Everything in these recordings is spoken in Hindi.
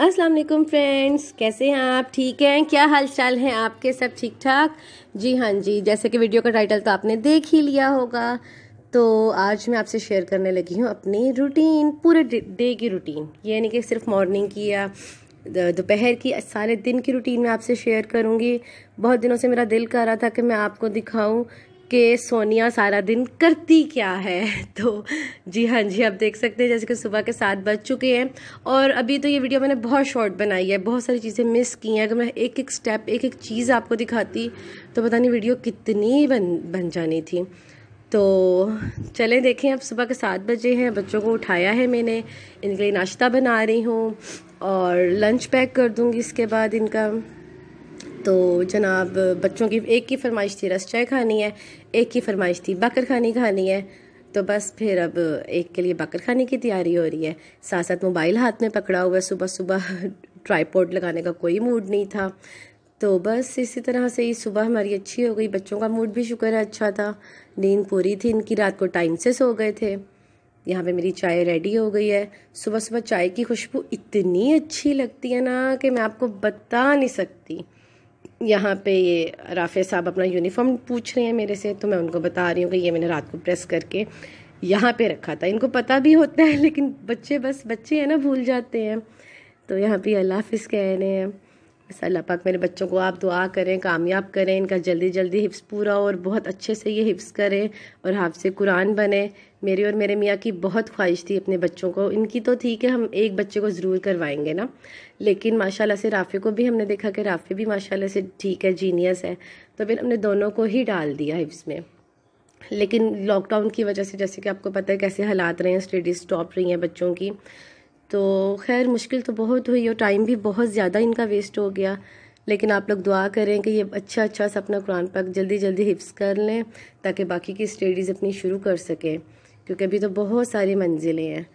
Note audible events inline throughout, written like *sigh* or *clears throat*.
अस्सलाम वालेकुम फ्रेंड्स कैसे हैं आप ठीक हैं क्या हाल चाल हैं आपके सब ठीक ठाक जी हाँ जी जैसे कि वीडियो का टाइटल तो आपने देख ही लिया होगा तो आज मैं आपसे शेयर करने लगी हूँ अपनी रूटीन पूरे डे की रूटीन यानी कि सिर्फ मॉर्निंग की या दोपहर की सारे दिन की रूटीन मैं आपसे शेयर करूँगी बहुत दिनों से मेरा दिल कर रहा था कि मैं आपको दिखाऊँ कि सोनिया सारा दिन करती क्या है *laughs* तो जी हाँ जी आप देख सकते हैं जैसे कि सुबह के सात बज चुके हैं और अभी तो ये वीडियो मैंने बहुत शॉर्ट बनाई है बहुत सारी चीज़ें मिस की हैं अगर मैं एक एक स्टेप एक एक चीज़ आपको दिखाती तो पता नहीं वीडियो कितनी बन बन जानी थी तो चलें देखें अब सुबह के सात बजे हैं बच्चों को उठाया है मैंने इनके लिए नाश्ता बना रही हूँ और लंच पैक कर दूँगी इसके बाद इनका तो जनाब बच्चों की एक की फरमाइश थी रस चाय खानी है एक ही फरमाइश थी बकर खानी खानी है तो बस फिर अब एक के लिए बकर खाने की तैयारी हो रही है साथ साथ मोबाइल हाथ में पकड़ा हुआ है सुबह सुबह ट्राईपोर्ट लगाने का कोई मूड नहीं था तो बस इसी तरह से ही सुबह हमारी अच्छी हो गई बच्चों का मूड भी शुक्र है अच्छा था नींद पूरी थी इनकी रात को टाइम से सो गए थे यहाँ पे मेरी चाय रेडी हो गई है सुबह सुबह चाय की खुशबू इतनी अच्छी लगती है ना कि मैं आपको बता नहीं सकती यहाँ पे ये राफ़े साहब अपना यूनिफॉर्म पूछ रहे हैं मेरे से तो मैं उनको बता रही हूँ कि ये मैंने रात को प्रेस करके यहाँ पे रखा था इनको पता भी होता है लेकिन बच्चे बस बच्चे हैं ना भूल जाते हैं तो यहाँ पे अल्लाह हाफिज़ कह रहे हैं बस अल्लाह पाक मेरे बच्चों को आप दुआ करें कामयाब करें इनका जल्दी जल्दी हिफ्स पूरा और बहुत अच्छे से ये हिफ्स करें और हाफ से कुरान बने मेरी और मेरे मियाँ की बहुत ख्वाहिश थी अपने बच्चों को इनकी तो ठीक है हम एक बच्चे को ज़रूर करवाएंगे ना लेकिन माशाल्लाह से राफ़े को भी हमने देखा कि राफ़े भी माशाला से ठीक है जीनियस है तो फिर हमने दोनों को ही डाल दिया हिफ्स में लेकिन लॉकडाउन की वजह से जैसे कि आपको पता है कैसे हालात रहे हैं स्टडीज़ स्टॉप रही हैं बच्चों की तो खैर मुश्किल तो बहुत हुई और टाइम भी बहुत ज़्यादा इनका वेस्ट हो गया लेकिन आप लोग दुआ करें कि ये अच्छा अच्छा सा अपना कुरान पाक जल्दी जल्दी हिफ्स कर लें ताकि बाकी की स्टडीज़ अपनी शुरू कर सकें क्योंकि अभी तो बहुत सारी मंजिलें हैं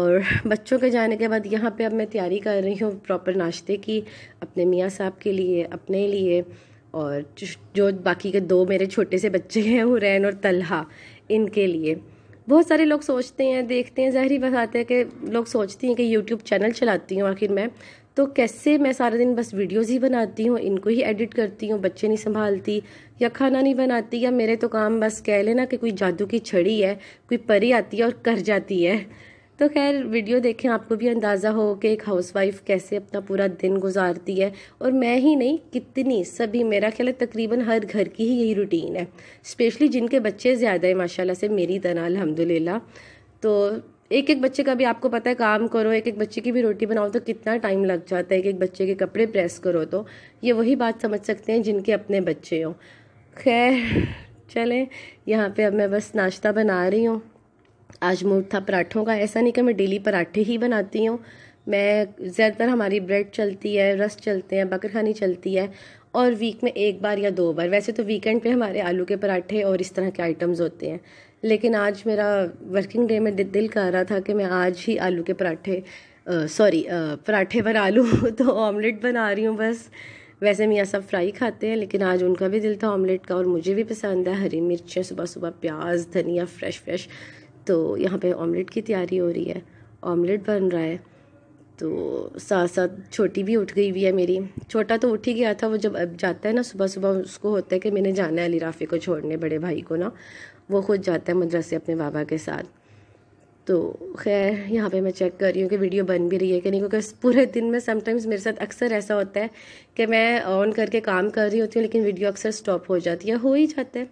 और बच्चों के जाने के बाद यहाँ पे अब मैं तैयारी कर रही हूँ प्रॉपर नाश्ते की अपने मियाँ साहब के लिए अपने लिए और जो बाकी के दो मेरे छोटे से बच्चे हैं हुरैन और तलहा इनके लिए बहुत सारे लोग सोचते हैं देखते हैं ज़ाहरी बताते हैं कि लोग सोचती हैं कि यूट्यूब चैनल चलाती हूँ आखिर मैं तो कैसे मैं सारा दिन बस वीडियोस ही बनाती हूँ इनको ही एडिट करती हूँ बच्चे नहीं संभालती या खाना नहीं बनाती या मेरे तो काम बस कह लेना कि कोई जादू की छड़ी है कोई परी आती है और कर जाती है तो खैर वीडियो देखें आपको भी अंदाज़ा हो कि एक हाउसवाइफ कैसे अपना पूरा दिन गुजारती है और मैं ही नहीं कितनी सभी मेरा ख्याल है तकरीबन हर घर की ही यही रूटीन है स्पेशली जिनके बच्चे ज़्यादा है माशाल्लाह से मेरी तरह अलहमदिल्ला तो एक एक बच्चे का भी आपको पता है काम करो एक एक बच्चे की भी रोटी बनाओ तो कितना टाइम लग जाता है एक एक बच्चे के कपड़े प्रेस करो तो ये वही बात समझ सकते हैं जिनके अपने बच्चे हों खैर चलें यहाँ पे अब मैं बस नाश्ता बना रही हूँ आज मूड था पराठों का ऐसा नहीं कि मैं डेली पराठे ही बनाती हूँ मैं ज़्यादातर हमारी ब्रेड चलती है रस चलते हैं बकरखानी चलती है और वीक में एक बार या दो बार वैसे तो वीकेंड पे हमारे आलू के पराठे और इस तरह के आइटम्स होते हैं लेकिन आज मेरा वर्किंग डे में दिल कर रहा था कि मैं आज ही आलू के पराठे सॉरी पराठे पर आलू *laughs* तो ऑमलेट बना रही हूँ बस वैसे मियाँ सब फ्राई खाते हैं लेकिन आज उनका भी दिल था ऑमलेट का और मुझे भी पसंद है हरी मिर्चें सुबह सुबह प्याज धनिया फ्रेश फ्रेश तो यहाँ पे ऑमलेट की तैयारी हो रही है ऑमलेट बन रहा है तो साथ साथ छोटी भी उठ गई हुई है मेरी छोटा तो उठ ही गया था वो जब अब जाता है ना सुबह सुबह उसको होता है कि मैंने जाना है अली राफ़ी को छोड़ने बड़े भाई को ना वो खुद जाता है मदरसे अपने बाबा के साथ तो खैर यहाँ पे मैं चेक कर रही हूँ कि वीडियो बन भी रही है कि नहीं क्योंकि पूरे दिन में समटाइम्स मेरे साथ अक्सर ऐसा होता है कि मैं ऑन करके काम कर रही होती हूँ लेकिन वीडियो अक्सर स्टॉप हो जाती है हो ही जाता है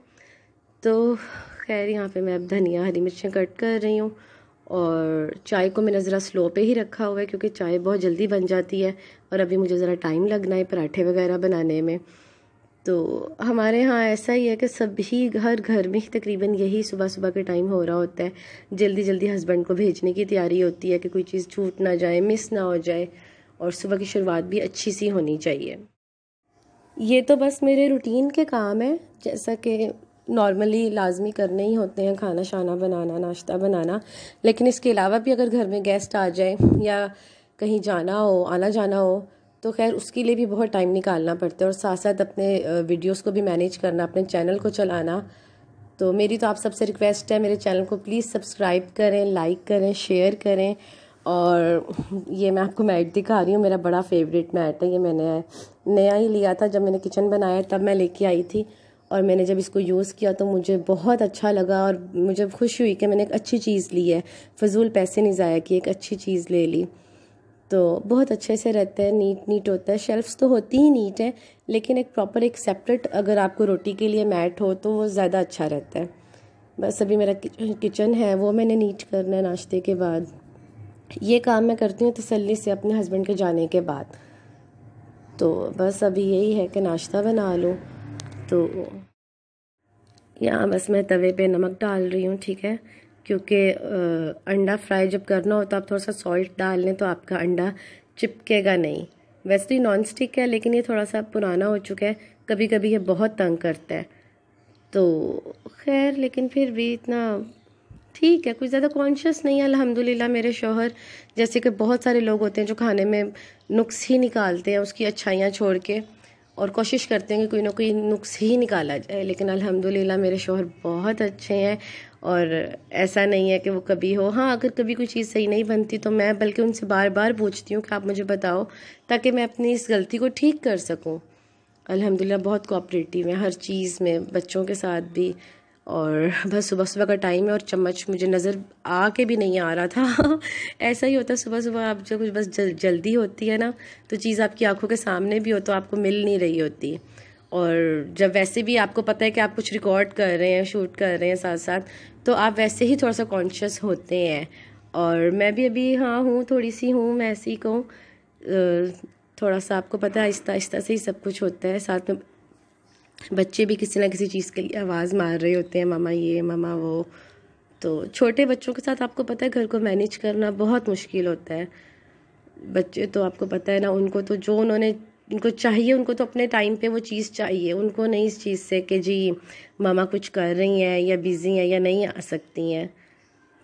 तो खैर यहाँ पे मैं अब धनिया हरी मिर्चें कट कर रही हूँ और चाय को मैंने ज़रा स्लो पे ही रखा हुआ है क्योंकि चाय बहुत जल्दी बन जाती है और अभी मुझे ज़रा टाइम लगना है पराठे वगैरह बनाने में तो हमारे यहाँ ऐसा ही है कि सभी हर घर में तकरीबन यही सुबह सुबह के टाइम हो रहा होता है जल्दी जल्दी हस्बैंड को भेजने की तैयारी होती है कि कोई चीज़ छूट ना जाए मिस ना हो जाए और सुबह की शुरुआत भी अच्छी सी होनी चाहिए ये तो बस मेरे रूटीन के काम है जैसा कि नॉर्मली लाजमी करने ही होते हैं खाना शाना बनाना नाश्ता बनाना लेकिन इसके अलावा भी अगर घर में गेस्ट आ जाए या कहीं जाना हो आना जाना हो तो खैर उसके लिए भी बहुत टाइम निकालना पड़ता है और साथ साथ अपने वीडियोस को भी मैनेज करना अपने चैनल को चलाना तो मेरी तो आप सबसे रिक्वेस्ट है मेरे चैनल को प्लीज़ सब्सक्राइब करें लाइक करें शेयर करें और ये मैं आपको मैट दिखा रही हूँ मेरा बड़ा फेवरेट मैट है ये मैंने नया ही लिया था जब मैंने किचन बनाया तब मैं लेके आई थी और मैंने जब इसको यूज़ किया तो मुझे बहुत अच्छा लगा और मुझे खुशी हुई कि मैंने एक अच्छी चीज़ ली है फजूल पैसे नहीं ज़ाया कि एक अच्छी चीज़ ले ली तो बहुत अच्छे से रहता है नीट नीट होता है शेल्फ्स तो होती ही नीट है लेकिन एक प्रॉपर एक सेपरेट अगर आपको रोटी के लिए मैट हो तो वो ज़्यादा अच्छा रहता है बस अभी मेरा किचन है वो मैंने नीट करना है नाश्ते के बाद ये काम मैं करती हूँ तसल्ली से अपने हस्बैंड के जाने के बाद तो बस अभी यही है कि नाश्ता बना लूँ तो यहाँ बस मैं तवे पे नमक डाल रही हूँ ठीक है क्योंकि अंडा फ्राई जब करना हो तो आप थोड़ा सा सॉल्ट डाल लें तो आपका अंडा चिपकेगा नहीं वैसे तो ये नॉन स्टिक है लेकिन ये थोड़ा सा पुराना हो चुका है कभी कभी ये बहुत तंग करता है तो खैर लेकिन फिर भी इतना ठीक है कुछ ज़्यादा कॉन्शियस नहीं है अल्हम्दुलिल्लाह मेरे शोहर जैसे कि बहुत सारे लोग होते हैं जो खाने में नुक्स ही निकालते हैं उसकी अच्छाइयाँ छोड़ के और कोशिश करते हैं कि कोई ना कोई नुक्स ही निकाला जाए लेकिन अल्हम्दुलिल्लाह मेरे शोहर बहुत अच्छे हैं और ऐसा नहीं है कि वो कभी हो हाँ अगर कभी कोई चीज़ सही नहीं बनती तो मैं बल्कि उनसे बार बार पूछती हूँ कि आप मुझे बताओ ताकि मैं अपनी इस गलती को ठीक कर सकूँ अल्हम्दुलिल्लाह बहुत कोऑपरेटिव है हर चीज़ में बच्चों के साथ भी और बस सुबह सुबह का टाइम है और चम्मच मुझे नज़र आ के भी नहीं आ रहा था *laughs* ऐसा ही होता है सुबह सुबह आप जो कुछ बस जल, जल्दी होती है ना तो चीज़ आपकी आंखों के सामने भी हो तो आपको मिल नहीं रही होती और जब वैसे भी आपको पता है कि आप कुछ रिकॉर्ड कर रहे हैं शूट कर रहे हैं साथ साथ तो आप वैसे ही थोड़ा सा कॉन्शियस होते हैं और मैं भी अभी हाँ हूँ थोड़ी सी हूँ मैं ऐसी कहूँ थोड़ा सा आपको पता है आहिस्ता आहिस्ता से ही सब कुछ होता है साथ में बच्चे भी किसी ना किसी चीज़ के लिए आवाज़ मार रहे होते हैं मामा ये मामा वो तो छोटे बच्चों के साथ आपको पता है घर को मैनेज करना बहुत मुश्किल होता है बच्चे तो आपको पता है ना उनको तो जो उन्होंने उनको चाहिए उनको तो अपने टाइम पे वो चीज़ चाहिए उनको नहीं इस चीज़ से कि जी मामा कुछ कर रही हैं या बिज़ी हैं या नहीं आ सकती हैं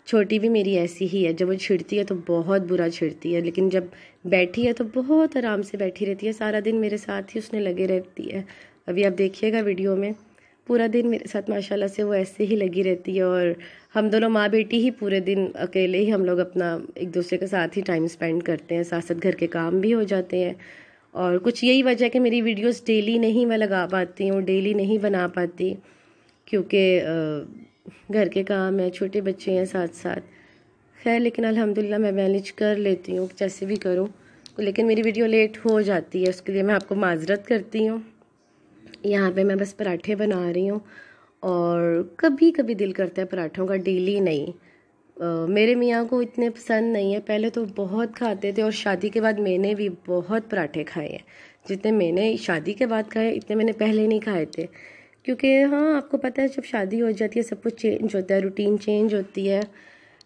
छोटी भी मेरी ऐसी ही है जब वो छिड़ती है तो बहुत बुरा छिड़ती है लेकिन जब बैठी है तो बहुत आराम से बैठी रहती है सारा दिन मेरे साथ ही उसने लगे रहती है अभी आप देखिएगा वीडियो में पूरा दिन मेरे साथ माशाल्लाह से वो ऐसे ही लगी रहती है और हम दोनों माँ बेटी ही पूरे दिन अकेले ही हम लोग अपना एक दूसरे के साथ ही टाइम स्पेंड करते हैं साथ साथ घर के काम भी हो जाते हैं और कुछ यही वजह है कि मेरी वीडियोस डेली नहीं मैं लगा पाती हूँ डेली नहीं बना पाती क्योंकि घर के काम है छोटे बच्चे हैं साथ साथ खैर लेकिन अलहमदिल्ला मैं मैनेज कर लेती हूँ जैसे भी करूँ लेकिन मेरी वीडियो लेट हो जाती है उसके लिए मैं आपको माजरत करती हूँ यहाँ पे मैं बस पराठे बना रही हूँ और कभी कभी दिल करता है पराठों का डेली नहीं आ, मेरे मियाँ को इतने पसंद नहीं है पहले तो बहुत खाते थे और शादी के बाद मैंने भी बहुत पराठे खाए हैं जितने मैंने शादी के बाद खाए इतने मैंने पहले नहीं खाए थे क्योंकि हाँ आपको पता है जब शादी हो जाती है सब कुछ चेंज होता है रूटीन चेंज होती है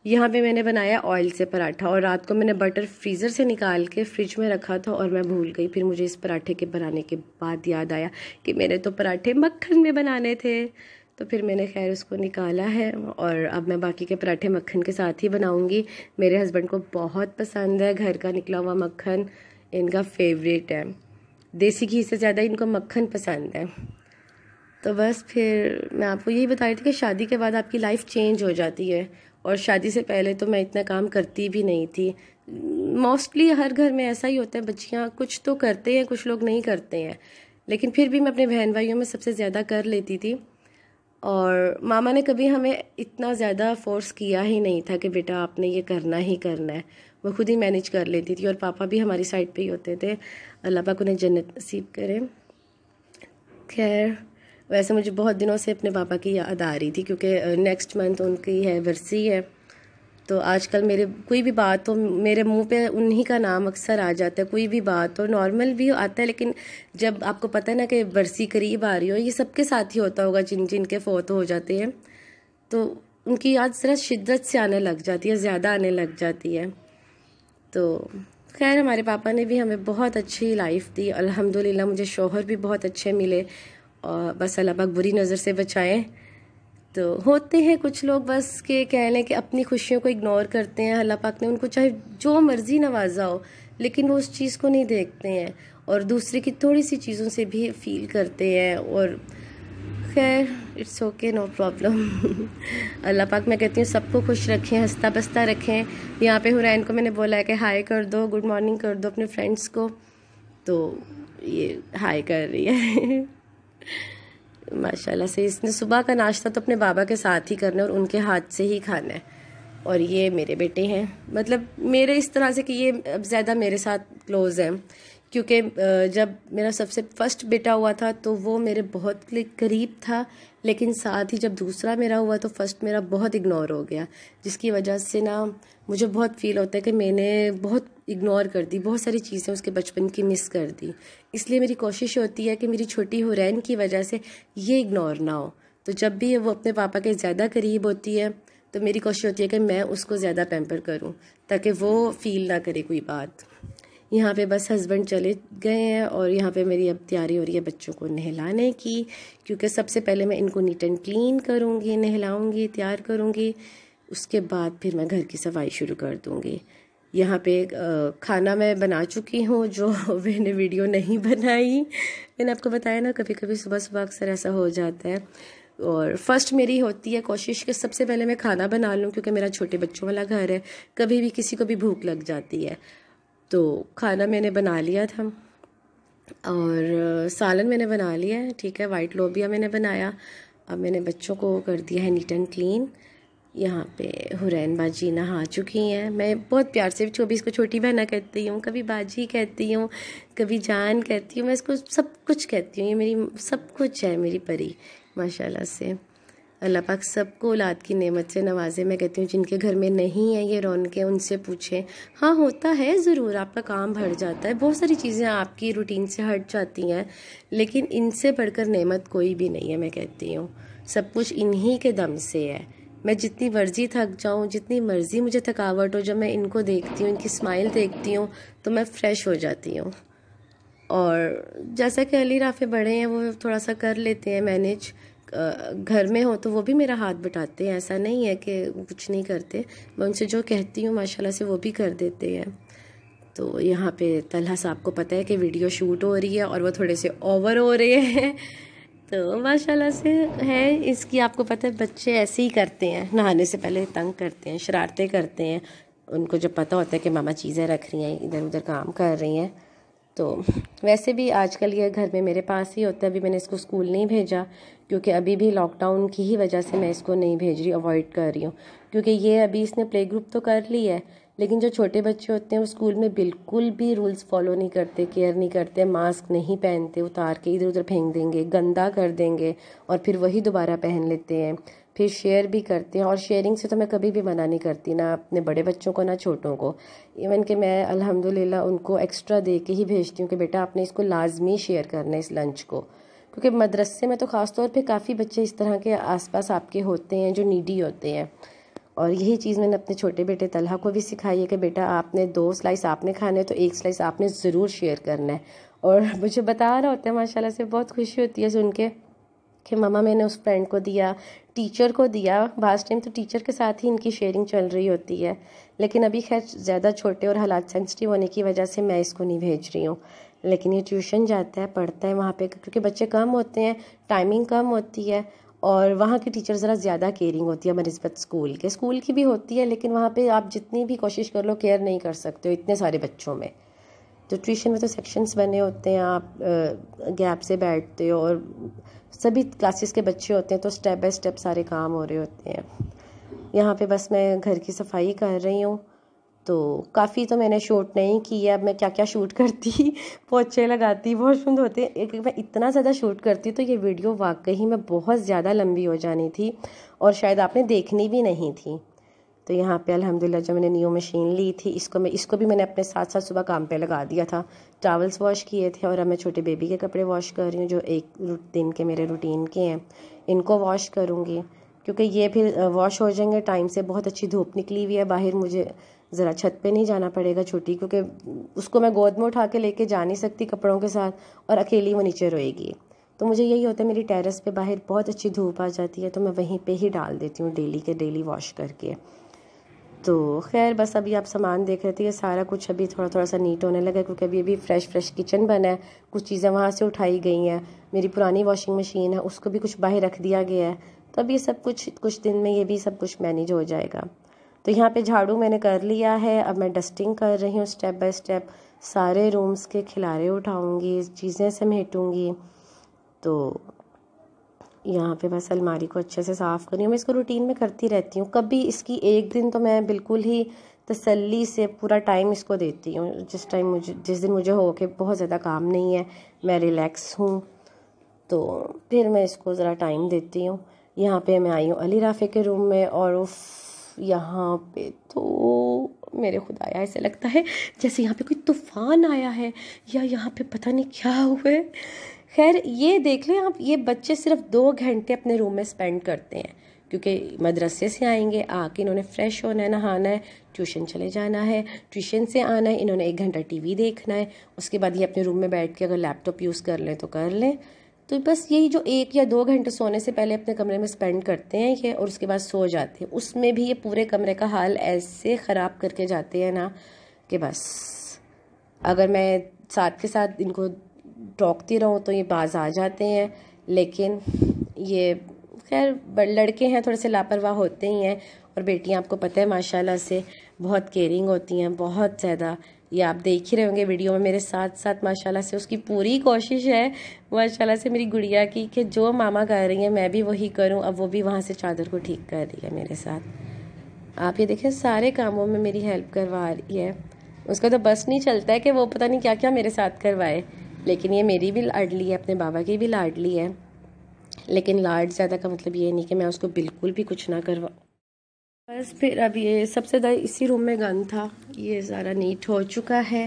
यहाँ पे मैंने बनाया ऑयल से पराठा और रात को मैंने बटर फ्रीज़र से निकाल के फ्रिज में रखा था और मैं भूल गई फिर मुझे इस पराठे के बनाने के बाद याद आया कि मेरे तो पराठे मक्खन में बनाने थे तो फिर मैंने खैर उसको निकाला है और अब मैं बाकी के पराठे मक्खन के साथ ही बनाऊँगी मेरे हस्बैंड को बहुत पसंद है घर का निकला हुआ मक्खन इनका फेवरेट है देसी घी से ज़्यादा इनको मक्खन पसंद है तो बस फिर मैं आपको यही बता रही थी कि शादी के बाद आपकी लाइफ चेंज हो जाती है और शादी से पहले तो मैं इतना काम करती भी नहीं थी मोस्टली हर घर में ऐसा ही होता है बच्चियाँ कुछ तो करते हैं कुछ लोग नहीं करते हैं लेकिन फिर भी मैं अपने बहन भाइयों में सबसे ज़्यादा कर लेती थी और मामा ने कभी हमें इतना ज़्यादा फोर्स किया ही नहीं था कि बेटा आपने ये करना ही करना है वो खुद ही मैनेज कर लेती थी और पापा भी हमारी साइड पे ही होते थे अल्लाह पाक उन्हें जन्नत नसीब करें खैर वैसे मुझे बहुत दिनों से अपने पापा की याद आ रही थी क्योंकि नेक्स्ट मंथ उनकी है वर्सी है तो आजकल मेरे कोई भी बात हो तो मेरे मुंह पे उन्हीं का नाम अक्सर आ जाता है कोई भी बात हो तो नॉर्मल भी आता है लेकिन जब आपको पता है ना कि बरसी करीब आ रही हो ये सबके साथ ही होता होगा जिन जिन के फोत हो जाते हैं तो उनकी याद ज़रा शिद्दत से आने लग जाती है ज़्यादा आने लग जाती है तो खैर हमारे पापा ने भी हमें बहुत अच्छी लाइफ दी अलहमदिल्ला मुझे शोहर भी बहुत अच्छे मिले और बस अल्लाह पाक बुरी नज़र से बचाएं तो होते हैं कुछ लोग बस के कह लें कि अपनी खुशियों को इग्नोर करते हैं अल्लाह पाक ने उनको चाहे जो मर्ज़ी नवाजा हो लेकिन वो उस चीज़ को नहीं देखते हैं और दूसरे की थोड़ी सी चीज़ों से भी फील करते हैं और खैर इट्स ओके नो प्रॉब्लम अल्लाह पाक मैं कहती हूँ सबको खुश रखें हंसता बस्ता रखें यहाँ पे हुरैन को मैंने बोला है कि हाय कर दो गुड मॉर्निंग कर दो अपने फ्रेंड्स को तो ये हाय कर रही है *laughs* माशाल्लाह से इसने सुबह का नाश्ता तो अपने बाबा के साथ ही करना है और उनके हाथ से ही खाना है और ये मेरे बेटे हैं मतलब मेरे इस तरह से कि ये अब ज़्यादा मेरे साथ क्लोज़ हैं क्योंकि जब मेरा सबसे फर्स्ट बेटा हुआ था तो वो मेरे बहुत करीब था लेकिन साथ ही जब दूसरा मेरा हुआ तो फर्स्ट मेरा बहुत इग्नोर हो गया जिसकी वजह से ना मुझे बहुत फील होता है कि मैंने बहुत इग्नोर कर दी बहुत सारी चीज़ें उसके बचपन की मिस कर दी इसलिए मेरी कोशिश होती है कि मेरी छोटी हुरैन की वजह से ये इग्नोर ना हो तो जब भी वो अपने पापा के ज़्यादा करीब होती है तो मेरी कोशिश होती है कि मैं उसको ज़्यादा पैम्पर करूँ ताकि वो फील ना करे कोई बात यहाँ पे बस हस्बैंड चले गए हैं और यहाँ पे मेरी अब तैयारी हो रही है बच्चों को नहलाने की क्योंकि सबसे पहले मैं इनको नीट एंड क्लीन करूँगी नहलाऊँगी तैयार करूँगी उसके बाद फिर मैं घर की सफाई शुरू कर दूँगी यहाँ पे खाना मैं बना चुकी हूँ जो *laughs* मैंने वीडियो नहीं बनाई मैंने आपको बताया ना कभी कभी सुबह सुबह अक्सर ऐसा हो जाता है और फर्स्ट मेरी होती है कोशिश कि सबसे पहले मैं खाना बना लूँ क्योंकि मेरा छोटे बच्चों वाला घर है कभी भी किसी को भी भूख लग जाती है तो खाना मैंने बना लिया था और सालन मैंने बना लिया है ठीक है वाइट लोबिया मैंने बनाया अब मैंने बच्चों को कर दिया है नीट एंड क्लीन यहाँ पे हुरैन बाजी नहा चुकी हैं मैं बहुत प्यार से भी इसको छोटी बहना कहती हूँ कभी बाजी कहती हूँ कभी जान कहती हूँ मैं इसको सब कुछ कहती हूँ ये मेरी सब कुछ है मेरी परी माशाल्लाह से अल्लाह पाक सबको औलाद की नेमत से नवाजे मैं कहती हूँ जिनके घर में नहीं है ये रौनकें उनसे पूछें हाँ होता है ज़रूर आपका काम भर जाता है बहुत सारी चीज़ें आपकी रूटीन से हट जाती हैं लेकिन इनसे बढ़कर नेमत कोई भी नहीं है मैं कहती हूँ सब कुछ इन्हीं के दम से है मैं जितनी मर्ज़ी थक जाऊँ जितनी मर्ज़ी मुझे थकावट हो जब मैं इनको देखती हूँ इनकी स्माइल देखती हूँ तो मैं फ़्रेश हो जाती हूँ और जैसा कि अली राफे बड़े हैं वो थोड़ा सा कर लेते हैं मैनेज घर में हो तो वो भी मेरा हाथ बटाते हैं ऐसा नहीं है कि कुछ नहीं करते मैं उनसे जो कहती हूँ माशाल्लाह से वो भी कर देते हैं तो यहाँ पे तलहा साहब को पता है कि वीडियो शूट हो रही है और वो थोड़े से ओवर हो रहे हैं तो माशाल्लाह से है इसकी आपको पता है बच्चे ऐसे ही करते हैं नहाने से पहले तंग करते हैं शरारतें करते हैं उनको जब पता होता है कि मामा चीज़ें रख रही हैं इधर उधर काम कर रही हैं तो वैसे भी आजकल ये घर में मेरे पास ही होता है अभी मैंने इसको स्कूल नहीं भेजा क्योंकि अभी भी लॉकडाउन की ही वजह से मैं इसको नहीं भेज रही अवॉइड कर रही हूँ क्योंकि ये अभी इसने प्ले ग्रुप तो कर ली है लेकिन जो छोटे बच्चे होते हैं वो स्कूल में बिल्कुल भी रूल्स फॉलो नहीं करते केयर नहीं करते मास्क नहीं पहनते उतार के इधर उधर फेंक देंगे गंदा कर देंगे और फिर वही दोबारा पहन लेते हैं फिर शेयर भी करते हैं और शेयरिंग से तो मैं कभी भी मना नहीं करती ना अपने बड़े बच्चों को ना छोटों को इवन कि मैं अलहमदिल्ला उनको एक्स्ट्रा दे के ही भेजती हूँ कि बेटा आपने इसको लाजमी शेयर करना है इस लंच को क्योंकि मदरसे में तो ख़ास तौर पे काफ़ी बच्चे इस तरह के आसपास आपके होते हैं जो नीडी होते हैं और यही चीज़ मैंने अपने छोटे बेटे तलहा को भी सिखाई है कि बेटा आपने दो स्लाइस आपने खाने तो एक स्लाइस आपने ज़रूर शेयर करना है और *laughs* मुझे बता रहा होता है माशाल्लाह से बहुत खुशी होती है सुन के कि मामा मैंने उस फ्रेंड को दिया टीचर को दिया लास्ट टाइम तो टीचर के साथ ही इनकी शेयरिंग चल रही होती है लेकिन अभी खैर ज़्यादा छोटे और हालात सेंसिटिव होने की वजह से मैं इसको नहीं भेज रही हूँ लेकिन ये ट्यूशन जाता है पढ़ता है वहाँ पे क्योंकि बच्चे कम होते हैं टाइमिंग कम होती है और वहाँ की टीचर ज़रा ज़्यादा केयरिंग होती है बनस्बत स्कूल के स्कूल की भी होती है लेकिन वहाँ पे आप जितनी भी कोशिश कर लो केयर नहीं कर सकते हो इतने सारे बच्चों में तो ट्यूशन में तो सेक्शंस बने होते हैं आप गैप से बैठते हो और सभी क्लासेस के बच्चे होते हैं तो स्टेप बाय स्टेप सारे काम हो रहे होते हैं यहाँ पे बस मैं घर की सफाई कर रही हूँ तो काफ़ी तो मैंने शूट नहीं किया अब मैं क्या क्या शूट करती पोछे *laughs* लगाती वॉशरूम होते एक मैं इतना ज़्यादा शूट करती तो ये वीडियो वाकई में बहुत ज़्यादा लंबी हो जानी थी और शायद आपने देखनी भी नहीं थी तो यहाँ पे अल्हम्दुलिल्लाह जो मैंने न्यू मशीन ली थी इसको मैं इसको भी मैंने अपने साथ साथ सुबह काम पे लगा दिया था टावल्स वॉश किए थे और अब मैं छोटे बेबी के कपड़े वॉश कर रही हूँ जो एक दिन के मेरे रूटीन के हैं इनको वॉश करूँगी क्योंकि ये फिर वॉश हो जाएंगे टाइम से बहुत अच्छी धूप निकली हुई है बाहर मुझे ज़रा छत पे नहीं जाना पड़ेगा छोटी क्योंकि उसको मैं गोद में उठा के लेके जा नहीं सकती कपड़ों के साथ और अकेली वो नीचे रोएगी तो मुझे यही होता है मेरी टेरेस पे बाहर बहुत अच्छी धूप आ जाती है तो मैं वहीं पे ही डाल देती हूँ डेली के डेली वॉश करके तो खैर बस अभी आप सामान देख रहे थे ये सारा कुछ अभी थोड़ा थोड़ा सा नीट होने लगा क्योंकि अभी अभी फ्रेश फ्रेश किचन बना है कुछ चीज़ें वहाँ से उठाई गई हैं मेरी पुरानी वॉशिंग मशीन है उसको भी कुछ बाहर रख दिया गया है तो अब ये सब कुछ कुछ दिन में ये भी सब कुछ मैनेज हो जाएगा तो यहाँ पे झाड़ू मैंने कर लिया है अब मैं डस्टिंग कर रही हूँ स्टेप बाय स्टेप सारे रूम्स के खिलारे उठाऊँगी चीज़ें मेटूँगी तो यहाँ पे बस अलमारी को अच्छे से साफ़ करी हूँ मैं इसको रूटीन में करती रहती हूँ कभी इसकी एक दिन तो मैं बिल्कुल ही तसल्ली से पूरा टाइम इसको देती हूँ जिस टाइम मुझे जिस दिन मुझे हो के बहुत ज़्यादा काम नहीं है मैं रिलैक्स हूँ तो फिर मैं इसको ज़रा टाइम देती हूँ यहाँ पे मैं आई हूँ अली राफे के रूम में और उफ यहाँ पे तो मेरे खुदाया ऐसे लगता है जैसे यहाँ पे कोई तूफ़ान आया है या यहाँ पे पता नहीं क्या हुआ है खैर ये देख लें आप ये बच्चे सिर्फ दो घंटे अपने रूम में स्पेंड करते हैं क्योंकि मदरसे से आएंगे आके इन्होंने फ्रेश होना है नहाना है ट्यूशन चले जाना है ट्यूशन से आना है इन्होंने एक घंटा टीवी देखना है उसके बाद ये अपने रूम में बैठ के अगर लैपटॉप यूज़ कर लें तो कर लें तो बस यही जो एक या दो घंटे सोने से पहले अपने कमरे में स्पेंड करते हैं ये और उसके बाद सो जाते हैं उसमें भी ये पूरे कमरे का हाल ऐसे ख़राब करके जाते हैं ना कि बस अगर मैं साथ के साथ इनको टोकती रहूँ तो ये बाज आ जाते हैं लेकिन ये खैर लड़के हैं थोड़े से लापरवाह होते ही हैं और बेटियाँ आपको पता है माशाल्लाह से बहुत केयरिंग होती हैं बहुत ज़्यादा ये आप देख ही रहे होंगे वीडियो में मेरे साथ साथ माशाल्लाह से उसकी पूरी कोशिश है माशाल्लाह से मेरी गुड़िया की कि जो मामा कर रही हैं मैं भी वही करूं अब वो भी वहाँ से चादर को ठीक कर रही है मेरे साथ आप ये देखें सारे कामों में मेरी हेल्प करवा रही है उसका तो बस नहीं चलता है कि वो पता नहीं क्या क्या मेरे साथ करवाए लेकिन ये मेरी भी लाडली है अपने बाबा की भी लाडली है लेकिन लाड ज़्यादा का मतलब ये नहीं कि मैं उसको बिल्कुल भी कुछ ना करवाऊँ बस फिर अब ये सबसे ज़्यादा इसी रूम में गंद था ये सारा नीट हो चुका है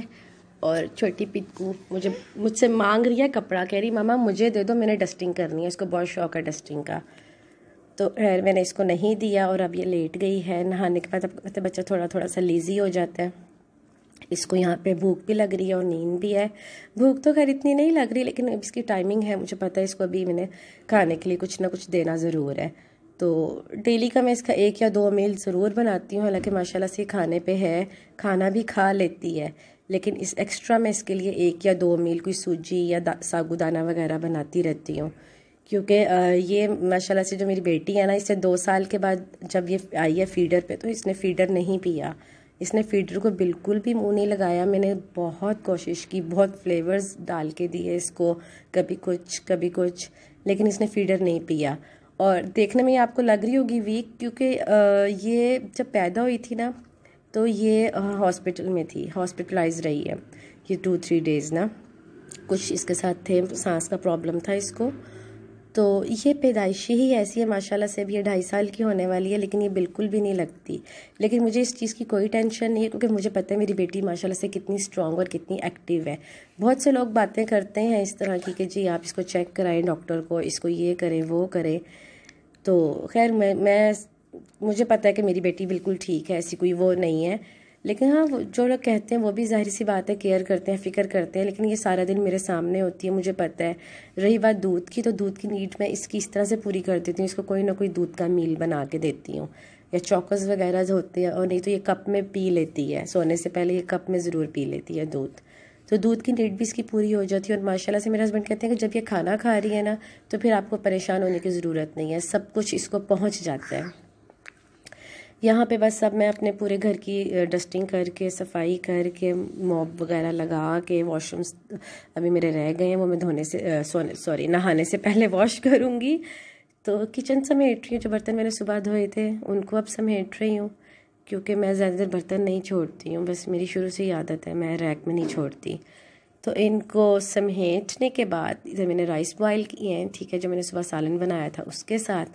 और छोटी पिकू मुझे मुझसे मांग रही है कपड़ा कह रही मामा मुझे दे दो मैंने डस्टिंग करनी है इसको बहुत शौक है डस्टिंग का तो खैर मैंने इसको नहीं दिया और अब ये लेट गई है नहाने के बाद अब मतलब बच्चा थोड़ा थोड़ा सा लेज़ी हो जाता है इसको यहाँ पे भूख भी लग रही है और नींद भी है भूख तो खैर इतनी नहीं लग रही लेकिन इसकी टाइमिंग है मुझे पता है इसको अभी मैंने खाने के लिए कुछ ना कुछ देना ज़रूर है तो डेली का मैं इसका एक या दो मील ज़रूर बनाती हूँ हालांकि माशाल्लाह से खाने पे है खाना भी खा लेती है लेकिन इस एक्स्ट्रा मैं इसके लिए एक या दो मील कोई सूजी या सागुदाना वगैरह बनाती रहती हूँ क्योंकि ये माशाल्लाह से जो मेरी बेटी है ना इसे दो साल के बाद जब ये आई है फीडर पे तो इसने फीडर नहीं पिया इसने फीडर को बिल्कुल भी मुंह नहीं लगाया मैंने बहुत कोशिश की बहुत फ्लेवर्स डाल के दिए इसको कभी कुछ कभी कुछ लेकिन इसने फीडर नहीं पिया और देखने में आपको लग रही होगी वीक क्योंकि ये जब पैदा हुई थी ना तो ये हॉस्पिटल में थी हॉस्पिटलाइज रही है ये टू थ्री डेज़ ना कुछ इसके साथ थे सांस का प्रॉब्लम था इसको तो ये पैदाइशी ही ऐसी है माशाल्लाह से अभी ये ढाई साल की होने वाली है लेकिन ये बिल्कुल भी नहीं लगती लेकिन मुझे इस चीज़ की कोई टेंशन नहीं है क्योंकि मुझे पता है मेरी बेटी माशाल्लाह से कितनी स्ट्रांग और कितनी एक्टिव है बहुत से लोग बातें करते हैं इस तरह की कि जी आप इसको चेक कराएं डॉक्टर को इसको ये करें वो करें तो खैर मैं मैं मुझे पता है कि मेरी बेटी बिल्कुल ठीक है ऐसी कोई वो नहीं है लेकिन हाँ जो लोग कहते हैं वो भी जाहिर सी बात है केयर करते हैं फ़िक्र करते हैं लेकिन ये सारा दिन मेरे सामने होती है मुझे पता है रही बात दूध की तो दूध की नीड मैं इसकी इस तरह से पूरी कर देती हूँ इसको कोई ना कोई दूध का मील बना के देती हूँ या चौकस वगैरह होते हैं और नहीं तो ये कप में पी लेती है सोने से पहले ये कप में ज़रूर पी लेती है दूध तो दूध की नीड भी इसकी पूरी हो जाती है और माशाल्लाह से मेरे हस्बैंड कहते हैं कि जब ये खाना खा रही है ना तो फिर आपको परेशान होने की ज़रूरत नहीं है सब कुछ इसको पहुँच जाता है यहाँ पे बस सब मैं अपने पूरे घर की डस्टिंग करके सफाई करके मॉब वगैरह लगा के वॉशरूम्स अभी मेरे रह गए हैं वो मैं धोने से सॉरी नहाने से पहले वॉश करूँगी तो किचन समेट रही हूँ जो बर्तन मैंने सुबह धोए थे उनको अब समेट रही हूँ क्योंकि मैं ज़्यादातर बर्तन नहीं छोड़ती हूँ बस मेरी शुरू से ही आदत है मैं रैक में नहीं छोड़ती तो इनको समेटने के बाद इधर मैंने राइस बॉयल किए हैं ठीक है जो मैंने सुबह सालन बनाया था उसके साथ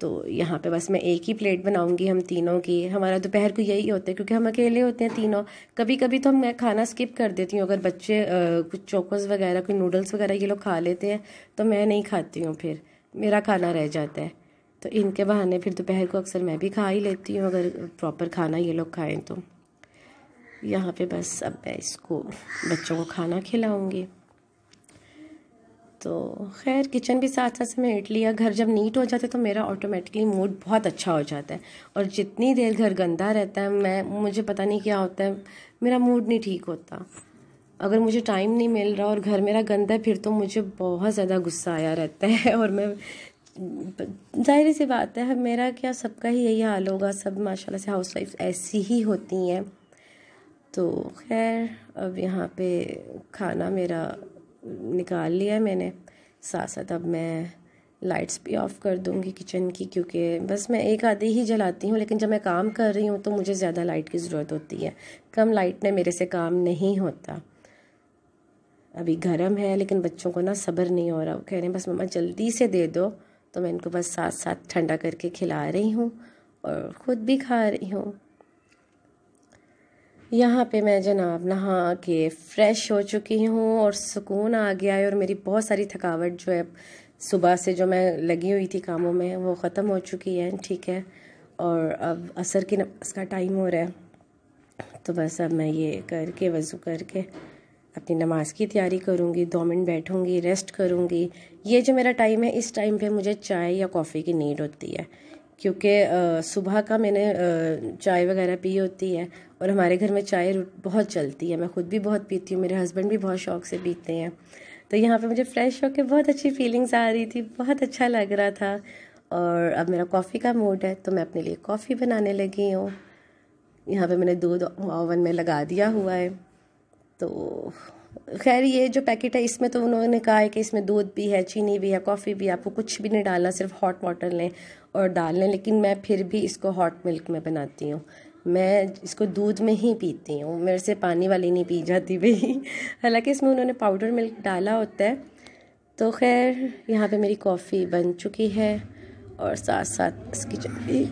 तो यहाँ पे बस मैं एक ही प्लेट बनाऊँगी हम तीनों की हमारा दोपहर को यही होता है क्योंकि हम अकेले होते हैं तीनों कभी कभी तो हम मैं खाना स्किप कर देती हूँ अगर बच्चे आ, कुछ चोकस वगैरह कोई नूडल्स वगैरह ये लोग खा लेते हैं तो मैं नहीं खाती हूँ फिर मेरा खाना रह जाता है तो इनके बहाने फिर दोपहर को अक्सर मैं भी खा ही लेती हूँ अगर प्रॉपर खाना ये लोग खाएं तो यहाँ पे बस अब मैं इसको बच्चों को खाना खिलाऊँगी तो खैर किचन भी साथ साथ मैं इट लिया घर जब नीट हो जाता है तो मेरा ऑटोमेटिकली मूड बहुत अच्छा हो जाता है और जितनी देर घर गंदा रहता है मैं मुझे पता नहीं क्या होता है मेरा मूड नहीं ठीक होता अगर मुझे टाइम नहीं मिल रहा और घर मेरा गंदा है फिर तो मुझे बहुत ज़्यादा गुस्सा आया रहता है *laughs* और मैं जाहिर सी बात है मेरा क्या सबका ही यही हाल होगा सब माशाल्लाह से हाउस वाइफ ऐसी ही होती हैं तो खैर अब यहाँ पे खाना मेरा निकाल लिया मैंने साथ साथ अब मैं लाइट्स भी ऑफ़ कर दूँगी किचन की क्योंकि बस मैं एक आधे ही जलाती हूँ लेकिन जब मैं काम कर रही हूँ तो मुझे ज़्यादा लाइट की ज़रूरत होती है कम लाइट में मेरे से काम नहीं होता अभी गर्म है लेकिन बच्चों को ना सब्र नहीं हो रहा वो कह रहे हैं बस मम्मा जल्दी से दे दो तो मैं इनको बस साथ साथ ठंडा करके खिला रही हूँ और ख़ुद भी खा रही हूँ यहाँ पे मैं जनाब नहा के फ्रेश हो चुकी हूँ और सुकून आ गया है और मेरी बहुत सारी थकावट जो है सुबह से जो मैं लगी हुई थी कामों में वो ख़त्म हो चुकी है ठीक है और अब असर की नमाज का टाइम हो रहा है तो बस अब मैं ये करके वज़ू करके अपनी नमाज की तैयारी करूँगी दो मिनट बैठूँगी रेस्ट करूँगी ये जो मेरा टाइम है इस टाइम पे मुझे चाय या कॉफ़ी की नीड होती है क्योंकि सुबह का मैंने चाय वगैरह पी होती है और हमारे घर में चाय बहुत चलती है मैं ख़ुद भी बहुत पीती हूँ मेरे हस्बैंड भी बहुत शौक़ से पीते हैं तो यहाँ पे मुझे फ्रेश होकर बहुत अच्छी फीलिंग्स आ रही थी बहुत अच्छा लग रहा था और अब मेरा कॉफ़ी का मूड है तो मैं अपने लिए कॉफ़ी बनाने लगी हूँ यहाँ पे मैंने दूध ओवन में लगा दिया हुआ है तो खैर ये जो पैकेट है इसमें तो उन्होंने कहा है कि इसमें दूध भी है चीनी भी है कॉफ़ी भी है आपको कुछ भी नहीं डालना सिर्फ हॉट वाटर लें और डाल लें लेकिन मैं फिर भी इसको हॉट मिल्क में बनाती हूँ मैं इसको दूध में ही पीती हूँ मेरे से पानी वाली नहीं पी जाती भाई हालांकि इसमें उन्होंने पाउडर मिल्क डाला होता है तो खैर यहाँ पे मेरी कॉफ़ी बन चुकी है और साथ साथ इसकी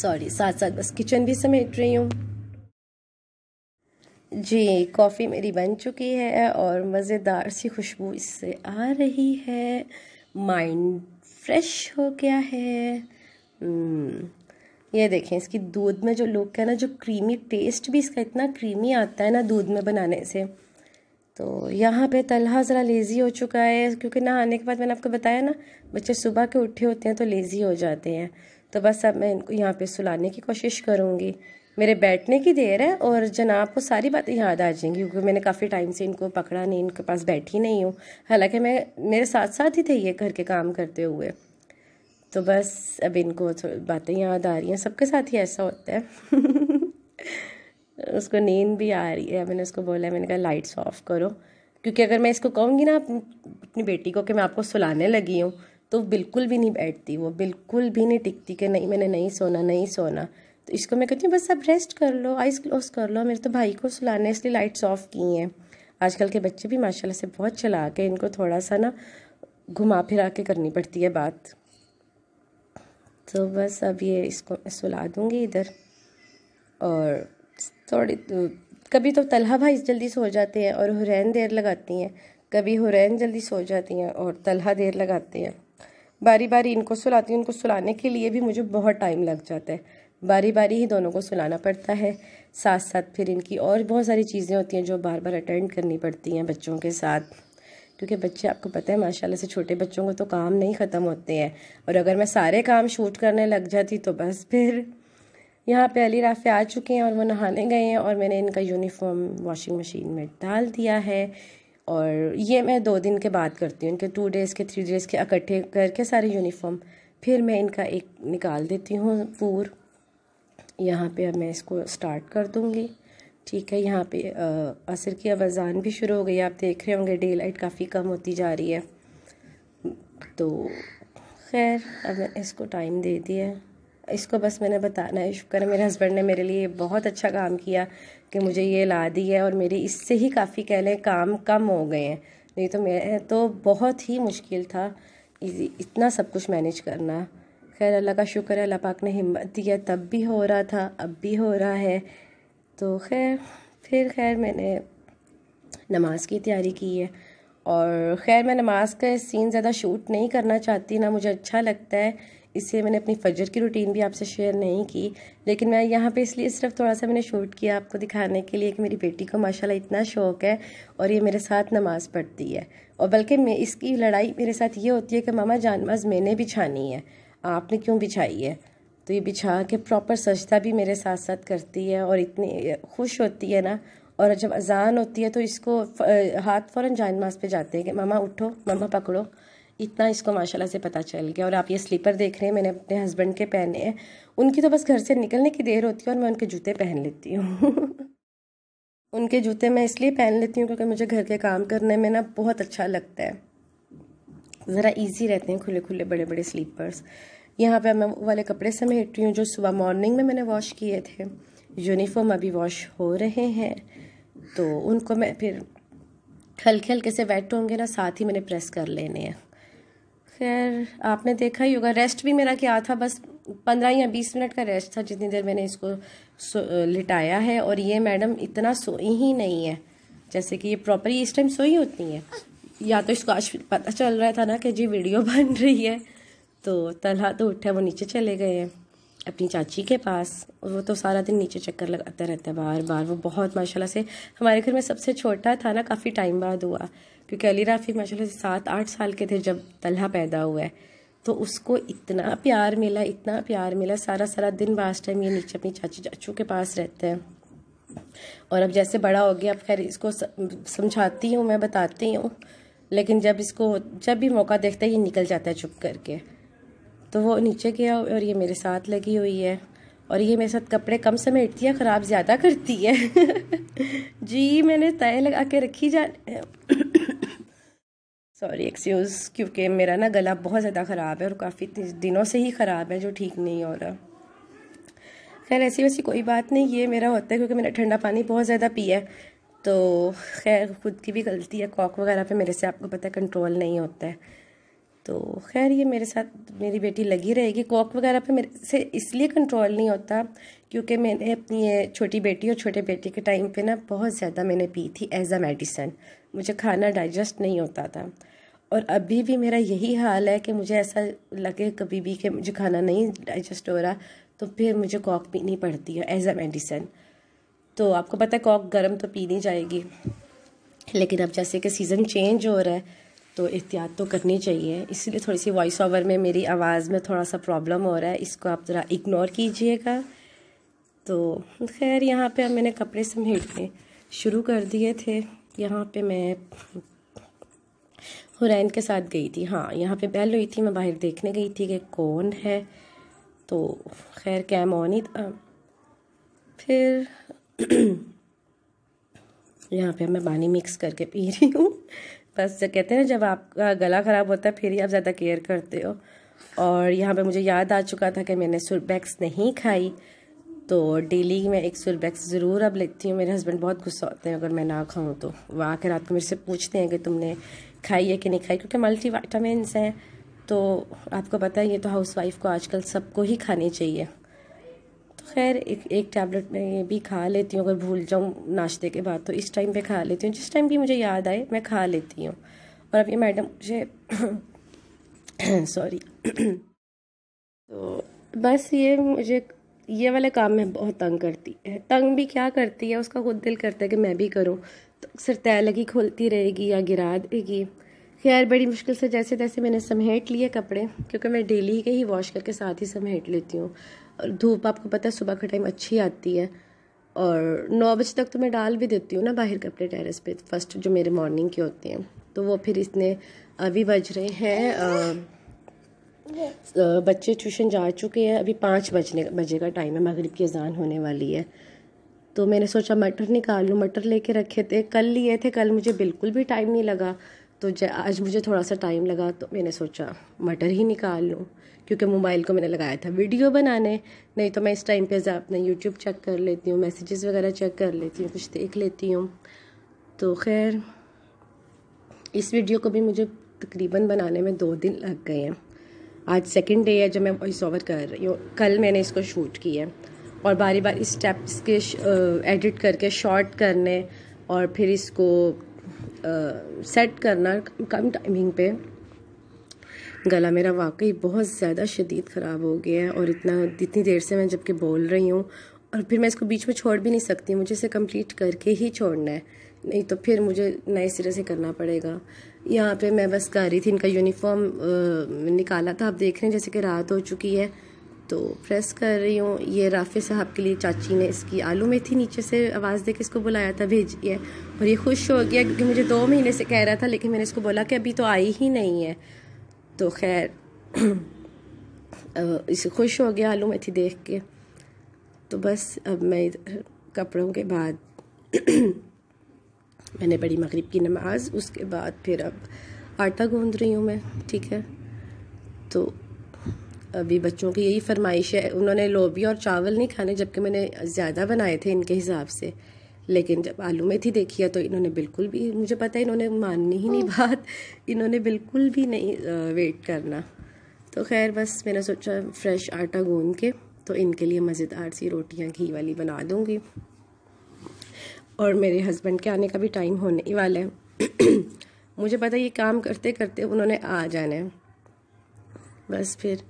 सॉरी साथ साथ बस किचन भी समेट रही हूँ जी कॉफ़ी मेरी बन चुकी है और मज़ेदार सी खुशबू इससे आ रही है माइंड फ्रेश हो गया है हम्म, ये देखें इसकी दूध में जो लोग का ना जो क्रीमी टेस्ट भी इसका इतना क्रीमी आता है ना दूध में बनाने से तो यहाँ पे तलहा ज़रा लेज़ी हो चुका है क्योंकि नहाने के बाद मैंने आपको बताया ना बच्चे सुबह के उठे होते हैं तो लेज़ी हो जाते हैं तो बस अब मैं इनको यहाँ पर सुलाने की कोशिश करूँगी मेरे बैठने की देर है और जनाब को सारी बातें याद आ जाएंगी क्योंकि मैंने काफ़ी टाइम से इनको पकड़ा नहीं इनके पास बैठी नहीं हूँ हालांकि मैं मेरे साथ साथ ही थे ये घर के काम करते हुए तो बस अब इनको बातें याद आ रही हैं सबके साथ ही ऐसा होता है *laughs* उसको नींद भी आ रही है मैंने उसको बोला मैंने कहा लाइट्स ऑफ करो क्योंकि अगर मैं इसको कहूँगी ना अपनी बेटी को कि मैं आपको सुलाने लगी हूँ तो बिल्कुल भी नहीं बैठती वो बिल्कुल भी नहीं टिकती कि नहीं मैंने नहीं सोना नहीं सोना तो इसको मैं कहती हूँ बस आप रेस्ट कर लो आइस क्लोज कर लो मेरे तो भाई को सुलाना है इसलिए लाइट्स ऑफ की हैं आजकल के बच्चे भी माशाल्लाह से बहुत चला के इनको थोड़ा सा ना घुमा फिरा के करनी पड़ती है बात तो बस अब ये इसको सुला दूँगी इधर और थोड़ी तो, कभी तो तलहा भाई जल्दी सो जाते हैं और हुरैन देर लगाती हैं कभी हुरैन जल्दी सो जाती हैं और तलहा देर लगाते हैं बारी बारी इनको सुलाती हूँ उनको सुलाने के लिए भी मुझे बहुत टाइम लग जाता है बारी बारी ही दोनों को सुलाना पड़ता है साथ साथ फिर इनकी और बहुत सारी चीज़ें होती हैं जो बार बार अटेंड करनी पड़ती हैं बच्चों के साथ क्योंकि बच्चे आपको पता है माशाल्लाह से छोटे बच्चों को तो काम नहीं ख़त्म होते हैं और अगर मैं सारे काम शूट करने लग जाती तो बस फिर यहाँ पे अली राफे आ चुके हैं और वो नहाने गए हैं और मैंने इनका यूनिफॉर्म वॉशिंग मशीन में डाल दिया है और ये मैं दो दिन के बाद करती हूँ इनके टू डेज़ के थ्री डेज़ के इकट्ठे करके सारे यूनिफॉर्म फिर मैं इनका एक निकाल देती हूँ पूर यहाँ पे अब मैं इसको स्टार्ट कर दूँगी ठीक है यहाँ पे आ, असर की अब अजान भी शुरू हो गई आप देख रहे होंगे डे लाइट काफ़ी कम होती जा रही है तो खैर अब मैं इसको टाइम दे दिया इसको बस मैंने बताना है शुक्र है मेरे हस्बैंड ने मेरे लिए बहुत अच्छा काम किया कि मुझे ये ला दी है और मेरे इससे ही काफ़ी कह लें काम कम हो गए हैं नहीं तो मैं तो बहुत ही मुश्किल था इतना सब कुछ मैनेज करना खैर अल्लाह का शुक्र है अल्लाह पाक ने हिम्मत दिया तब भी हो रहा था अब भी हो रहा है तो खैर फिर खैर मैंने नमाज़ की तैयारी की है और खैर मैं नमाज का सीन ज़्यादा शूट नहीं करना चाहती ना मुझे अच्छा लगता है इसलिए मैंने अपनी फजर की रूटीन भी आपसे शेयर नहीं की लेकिन मैं यहाँ पे इसलिए सिर्फ थोड़ा सा मैंने शूट किया आपको दिखाने के लिए कि मेरी बेटी को माशाल्लाह इतना शौक़ है और ये मेरे साथ नमाज़ पढ़ती है और बल्कि मैं इसकी लड़ाई मेरे साथ ये होती है कि मामा जानमाज मैंने भी छानी है आपने क्यों बिछाई है तो ये बिछा के प्रॉपर सजदा भी मेरे साथ साथ करती है और इतनी खुश होती है ना और जब अजान होती है तो इसको हाथ फ़ौरन मास पे जाते हैं कि मामा उठो मामा पकड़ो इतना इसको माशाल्लाह से पता चल गया और आप ये स्लीपर देख रहे हैं मैंने अपने हस्बैंड के पहने हैं उनकी तो बस घर से निकलने की देर होती है और मैं उनके जूते पहन लेती हूँ *laughs* उनके जूते मैं इसलिए पहन लेती हूँ क्योंकि मुझे घर के काम करने में ना बहुत अच्छा लगता है ज़रा इजी रहते हैं खुले खुले बड़े बड़े स्लीपर्स यहाँ पे मैं वो वाले कपड़े समेट रही हूँ जो सुबह मॉर्निंग में मैंने वॉश किए थे यूनिफॉर्म अभी वॉश हो रहे हैं तो उनको मैं फिर हल्के हल्के से वेट होंगे ना साथ ही मैंने प्रेस कर लेने हैं खैर आपने देखा ही होगा रेस्ट भी मेरा क्या था बस पंद्रह या बीस मिनट का रेस्ट था जितनी देर मैंने इसको लिटाया है और ये मैडम इतना सोई ही नहीं है जैसे कि ये प्रॉपर इस टाइम सोई होती है या तो इसको आज पता चल रहा था ना कि जी वीडियो *laughs* बन रही है तो तलहा तो उठा वो नीचे चले गए हैं अपनी चाची के पास वो तो सारा दिन नीचे चक्कर लगाता रहता है बार बार वो बहुत माशाल्लाह से हमारे घर में सबसे छोटा था ना काफ़ी टाइम बाद हुआ क्योंकि अली राफ़ी माशा से सात आठ साल के थे जब तलहा पैदा हुआ है तो उसको इतना प्यार मिला इतना प्यार मिला सारा सारा दिन बास टाइम ये नीचे अपनी चाची चाचू के पास रहते हैं और अब जैसे बड़ा हो गया अब खैर इसको समझाती हूँ मैं बताती हूँ लेकिन जब इसको जब भी मौका देखता है ये निकल जाता है चुप करके तो वो नीचे गया और ये मेरे साथ लगी हुई है और ये मेरे साथ कपड़े कम समेटती है ख़राब ज़्यादा करती है *laughs* जी मैंने तय लगा के रखी जा सॉरी *coughs* एक्सक्यूज़ क्योंकि मेरा ना गला बहुत ज़्यादा ख़राब है और काफ़ी दिनों से ही ख़राब है जो ठीक नहीं हो रहा खैर ऐसी वैसी कोई बात नहीं ये मेरा होता है क्योंकि मैंने ठंडा पानी बहुत ज़्यादा पिया है तो खैर खुद की भी गलती है कॉक वगैरह पे मेरे से आपको पता है कंट्रोल नहीं होता है तो खैर ये मेरे साथ मेरी बेटी लगी रहेगी कॉक वगैरह पे मेरे से इसलिए कंट्रोल नहीं होता क्योंकि मैंने अपनी ये छोटी बेटी और छोटे बेटे के टाइम पे ना बहुत ज़्यादा मैंने पी थी एज अ मेडिसन मुझे खाना डाइजेस्ट नहीं होता था और अभी भी मेरा यही हाल है कि मुझे ऐसा लगे कभी भी कि मुझे खाना नहीं डाइजेस्ट हो रहा तो फिर मुझे कॉक पीनी पड़ती है एज अ मेडिसन तो आपको पता है कॉक गर्म तो पी नहीं जाएगी लेकिन अब जैसे कि सीज़न चेंज हो रहा है तो एहतियात तो करनी चाहिए इसीलिए थोड़ी सी वॉइस ओवर में मेरी आवाज़ में थोड़ा सा प्रॉब्लम हो रहा है इसको आप ज़रा इग्नोर कीजिएगा तो खैर यहाँ पे अब मैंने कपड़े समेटने शुरू कर दिए थे यहाँ पे मैं हुरैन के साथ गई थी हाँ यहाँ पे बैल हुई थी मैं बाहर देखने गई थी कि कौन है तो खैर कैम ऑन ही था फिर *clears throat* यहाँ पे मैं पानी मिक्स करके पी रही हूँ बस जब कहते हैं ना जब आपका गला ख़राब होता है फिर ही आप ज़्यादा केयर करते हो और यहाँ पे मुझे याद आ चुका था कि मैंने सुरबैक्स नहीं खाई तो डेली मैं एक सुरबैक्स ज़रूर अब लेती हूँ मेरे हस्बैंड बहुत गुस्सा होते हैं अगर मैं ना खाऊँ तो वह आकर रात को मेरे से पूछते हैं कि तुमने खाई है कि नहीं खाई क्योंकि मल्टी हैं तो आपको पता है ये तो हाउस वाइफ को आजकल सबको ही खानी चाहिए खैर एक एक टैबलेट मैं भी खा लेती हूँ अगर भूल जाऊँ नाश्ते के बाद तो इस टाइम पे खा लेती हूँ जिस टाइम भी मुझे याद आए मैं खा लेती हूँ और अब ये मैडम मुझे सॉरी *coughs* *coughs* तो बस ये मुझे ये वाले काम में बहुत तंग करती है तंग भी क्या करती है उसका खुद दिल करता है कि मैं भी करूँ तो अक्सर तैल लगी खोलती रहेगी या गिरा देगी खैर बड़ी मुश्किल से जैसे तैसे मैंने समेट लिए कपड़े क्योंकि मैं डेली के ही वॉश करके साथ ही समेट लेती हूँ और धूप आपको पता है सुबह का टाइम अच्छी आती है और नौ बजे तक तो मैं डाल भी देती हूँ ना बाहर कपड़े टेरेस पे फर्स्ट जो मेरे मॉर्निंग के होते हैं तो वो फिर इसने अभी बज रहे हैं बच्चे ट्यूशन जा चुके हैं अभी पाँच बजने बजे का टाइम है मगरब की अजान होने वाली है तो मैंने सोचा मटर निकाल लूँ मटर लेके रखे थे कल लिए थे कल मुझे बिल्कुल भी टाइम नहीं लगा तो आज मुझे थोड़ा सा टाइम लगा तो मैंने सोचा मटर ही निकाल लूँ क्योंकि मोबाइल को मैंने लगाया था वीडियो बनाने नहीं तो मैं इस टाइम पे अपना यूट्यूब चेक कर लेती हूँ मैसेजेस वगैरह चेक कर लेती हूँ कुछ देख लेती हूँ तो खैर इस वीडियो को भी मुझे तकरीबन बनाने में दो दिन लग गए हैं आज सेकेंड डे है जब मैं वॉइस ओवर कर रही हूँ कल मैंने इसको शूट किया है और बारी बारी स्टेप्स के एडिट करके शॉर्ट करने और फिर इसको आ, सेट करना कम टाइमिंग पे गला मेरा वाकई बहुत ज़्यादा शदीद ख़राब हो गया है और इतना इतनी देर से मैं जबकि बोल रही हूँ और फिर मैं इसको बीच में छोड़ भी नहीं सकती मुझे इसे कंप्लीट करके ही छोड़ना है नहीं तो फिर मुझे नए सिरे से करना पड़ेगा यहाँ पे मैं बस कर रही थी इनका यूनिफॉर्म निकाला था आप देख रहे हैं जैसे कि रात हो चुकी है तो प्रेस कर रही हूँ ये राफे साहब के लिए चाची ने इसकी आलू में थी नीचे से आवाज़ दे के इसको बुलाया था है और ये खुश हो गया क्योंकि मुझे दो महीने से कह रहा था लेकिन मैंने इसको बोला कि अभी तो आई ही नहीं है तो खैर इसे खुश हो गया आलू मेथी देख के तो बस अब मैं इधर कपड़ों के बाद मैंने बड़ी मगरिब की नमाज उसके बाद फिर अब आटा गूंद रही हूँ मैं ठीक है तो अभी बच्चों की यही फरमाइश है उन्होंने लोबिया और चावल नहीं खाने जबकि मैंने ज़्यादा बनाए थे इनके हिसाब से लेकिन जब आलू मेथी देखी है तो इन्होंने बिल्कुल भी मुझे पता है इन्होंने माननी ही नहीं बात इन्होंने बिल्कुल भी नहीं वेट करना तो खैर बस मैंने सोचा फ्रेश आटा गूंद के तो इनके लिए मज़ेदार सी रोटियां घी वाली बना दूँगी और मेरे हस्बैंड के आने का भी टाइम होने वाला है *clears throat* मुझे पता ये काम करते करते उन्होंने आ जाना है बस फिर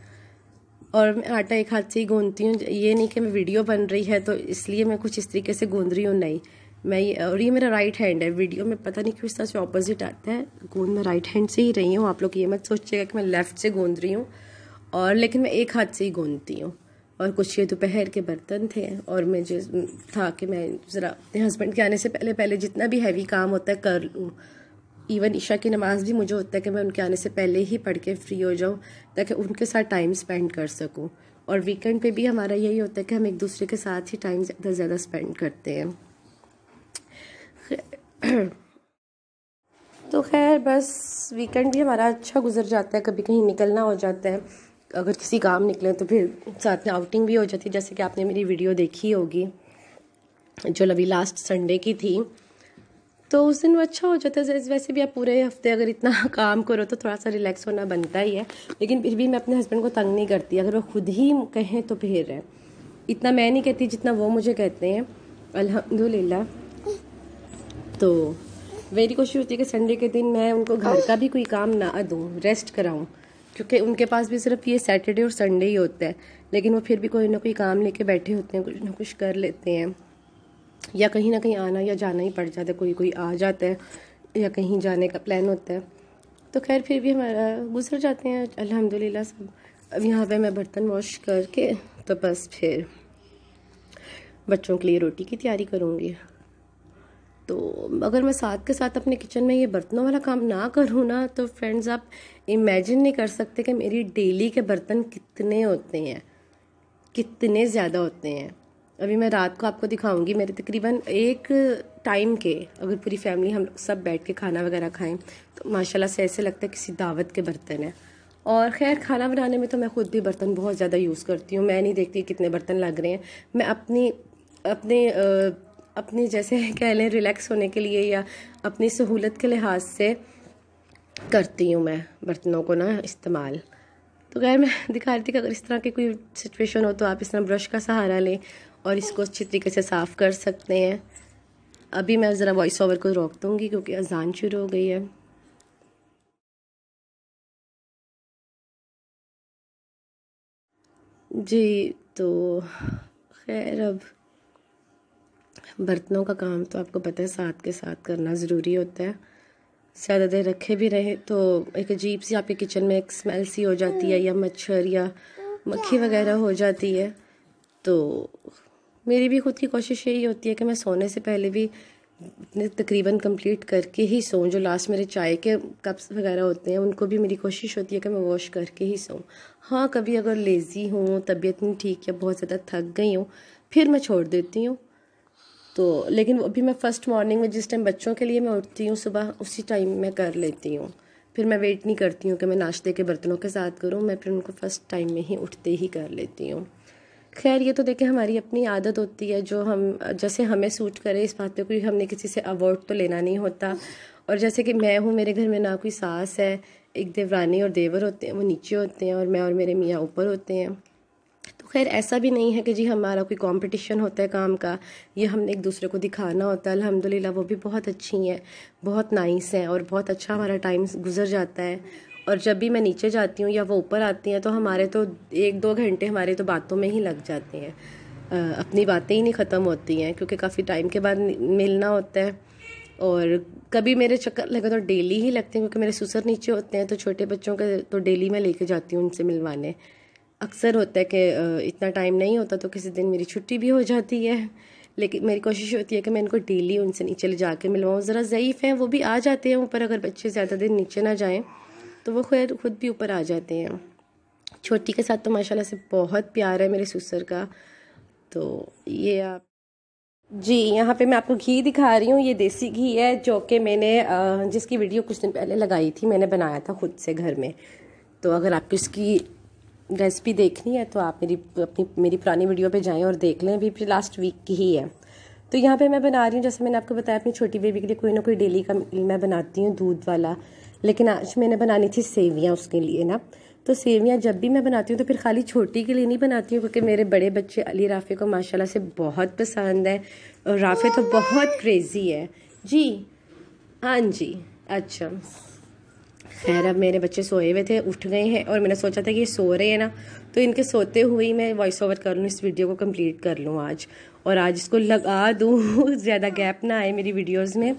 और मैं आटा एक हाथ से ही गूंधती हूँ ये नहीं कि मैं वीडियो बन रही है तो इसलिए मैं कुछ इस तरीके से गूंध रही हूँ नहीं मैं ये और ये मेरा राइट हैंड है वीडियो में पता नहीं क्यों इस तरह से ऑपोजिट आता है गूंद मैं राइट हैंड से ही रही हूँ आप लोग ये मत सोचिएगा कि मैं लेफ़्ट से गूंध रही हूँ और लेकिन मैं एक हाथ से ही गूंधती हूँ और कुछ ये दोपहर के बर्तन थे और मैं जो था कि मैं ज़रा अपने हस्बैंड के आने से पहले पहले जितना भी हैवी काम होता है कर लूँ इवन ईशा की नमाज़ भी मुझे होता है कि मैं उनके आने से पहले ही पढ़ के फ्री हो जाऊँ ताकि उनके साथ टाइम स्पेंड कर सकूँ और वीकेंड पे भी हमारा यही होता है कि हम एक दूसरे के साथ ही टाइम ज़्यादा ज़्यादा स्पेंड करते हैं *clears throat* तो खैर बस वीकेंड भी हमारा अच्छा गुजर जाता है कभी कहीं निकलना हो जाता है अगर किसी काम निकले तो फिर साथ में आउटिंग भी हो जाती है जैसे कि आपने मेरी वीडियो देखी होगी जो लवी लास्ट संडे की थी तो उस दिन वो अच्छा हो जाता है वैसे भी आप पूरे हफ्ते अगर इतना *laughs* काम करो तो थोड़ा सा रिलैक्स होना बनता ही है लेकिन फिर भी मैं अपने हस्बैंड को तंग नहीं करती अगर वो खुद ही कहें तो फिर है इतना मैं नहीं कहती जितना वो मुझे कहते हैं अलहमदिल्ला तो मेरी कोशिश होती है कि संडे के दिन मैं उनको घर का भी कोई काम ना दूँ रेस्ट कराऊँ क्योंकि उनके पास भी सिर्फ ये सैटरडे और संडे ही होता है लेकिन वो फिर भी कोई ना कोई काम लेके बैठे होते हैं कुछ ना कुछ कर लेते हैं या कहीं ना कहीं आना या जाना ही पड़ जाता है कोई कोई आ जाता है या कहीं जाने का प्लान होता है तो खैर फिर भी हमारा गुजर जाते हैं अल्हम्दुलिल्लाह सब अब यहाँ पे मैं बर्तन वॉश करके तो बस फिर बच्चों के लिए रोटी की तैयारी करूँगी तो अगर मैं साथ के साथ अपने किचन में ये बर्तनों वाला काम ना करूँ ना तो फ्रेंड्स आप इमेजिन नहीं कर सकते कि मेरी डेली के बर्तन कितने होते हैं कितने ज़्यादा होते हैं अभी मैं रात को आपको दिखाऊंगी मेरे तकरीबन एक टाइम के अगर पूरी फैमिली हम लोग सब बैठ के खाना वगैरह खाएं तो माशाल्लाह से ऐसे लगता है किसी दावत के बर्तन है और खैर खाना बनाने में तो मैं ख़ुद भी बर्तन बहुत ज़्यादा यूज़ करती हूँ मैं नहीं देखती कितने बर्तन लग रहे हैं मैं अपनी अपने अपने जैसे *laughs* कह लें रिलैक्स होने के लिए या अपनी सहूलत के लिहाज से करती हूँ मैं बर्तनों को ना इस्तेमाल तो खैर मैं *laughs* दिखा रही थी कि अगर इस तरह की कोई सिचुएशन हो तो आप इस तरह ब्रश का सहारा लें और इसको अच्छे तरीके से साफ़ कर सकते हैं अभी मैं ज़रा वॉइस ओवर को रोक दूँगी क्योंकि अजान शुरू हो गई है जी तो खैर अब बर्तनों का काम तो आपको पता है साथ के साथ करना ज़रूरी होता है ज़्यादा देर रखे भी रहे तो एक अजीब सी आपके किचन में एक स्मेल सी हो जाती है या मच्छर या मक्खी वगैरह हो जाती है तो मेरी भी खुद की कोशिश यही होती है कि मैं सोने से पहले भी तकरीबन कंप्लीट करके ही सोऊं जो लास्ट मेरे चाय के कप्स वगैरह होते हैं उनको भी मेरी कोशिश होती है कि मैं वॉश करके ही सोऊं हाँ कभी अगर लेज़ी हूँ तबीयत नहीं ठीक या बहुत ज़्यादा थक गई हूँ फिर मैं छोड़ देती हूँ तो लेकिन अभी मैं फ़र्स्ट मॉर्निंग में जिस टाइम बच्चों के लिए मैं उठती हूँ सुबह उसी टाइम मैं कर लेती हूँ फिर मैं वेट नहीं करती हूँ कि मैं नाश्ते के बर्तनों के साथ करूँ मैं फिर उनको फ़र्स्ट टाइम में ही उठते ही कर लेती हूँ खैर ये तो देखें हमारी अपनी आदत होती है जो हम जैसे हमें सूट करे इस बात पे कोई हमने किसी से अवॉर्ड तो लेना नहीं होता और जैसे कि मैं हूँ मेरे घर में ना कोई सास है एक देवरानी और देवर होते हैं वो नीचे होते हैं और मैं और मेरे मियाँ ऊपर होते हैं तो खैर ऐसा भी नहीं है कि जी हमारा कोई कंपटीशन होता है काम का ये हमने एक दूसरे को दिखाना होता है अलहमदिल्ला वो भी बहुत अच्छी हैं बहुत नाइस हैं और बहुत अच्छा हमारा टाइम गुजर जाता है और जब भी मैं नीचे जाती हूँ या वो ऊपर आती हैं तो हमारे तो एक दो घंटे हमारे तो बातों में ही लग जाते हैं अपनी बातें ही नहीं ख़त्म होती हैं क्योंकि काफ़ी टाइम के बाद मिलना होता है और कभी मेरे चक्कर लगे तो डेली ही लगते हैं क्योंकि मेरे सुसर नीचे होते हैं तो छोटे बच्चों के तो डेली मैं लेके जाती हूँ उनसे मिलवाने अक्सर होता है कि इतना टाइम नहीं होता तो किसी दिन मेरी छुट्टी भी हो जाती है लेकिन मेरी कोशिश होती है कि मैं इनको डेली उनसे नीचे ले कर मिलवाऊँ ज़रा ज़यीफ़ हैं वो भी आ जाते हैं ऊपर अगर बच्चे ज़्यादा दिन नीचे ना जाएँ तो वो खैर खुद भी ऊपर आ जाते हैं छोटी के साथ तो माशाल्लाह से बहुत प्यार है मेरे ससुर का तो ये आप जी यहाँ पे मैं आपको घी दिखा रही हूँ ये देसी घी है जो कि मैंने जिसकी वीडियो कुछ दिन पहले लगाई थी मैंने बनाया था खुद से घर में तो अगर आपको इसकी रेसिपी देखनी है तो आप मेरी अपनी मेरी पुरानी वीडियो पे जाएं और देख लें अभी लास्ट वीक की ही है तो यहाँ पे मैं बना रही हूँ जैसे मैंने आपको बताया अपनी छोटी बेबी के लिए कोई ना कोई डेली का मैं बनाती हूँ दूध वाला लेकिन आज मैंने बनानी थी सेवियाँ उसके लिए ना तो सेवियाँ जब भी मैं बनाती हूँ तो फिर खाली छोटी के लिए नहीं बनाती हूँ क्योंकि मेरे बड़े बच्चे अली राफ़े को माशाल्लाह से बहुत पसंद है और राफ़े तो बहुत क्रेज़ी है जी हाँ जी अच्छा खैर अब मेरे बच्चे सोए हुए थे उठ गए हैं और मैंने सोचा था कि ये सो रहे हैं ना तो इनके सोते हुए ही मैं वॉइस ओवर कर लूँ इस वीडियो को कम्प्लीट कर लूँ आज और आज इसको लगा दूँ *laughs* ज़्यादा गैप ना आए मेरी वीडियोज़ में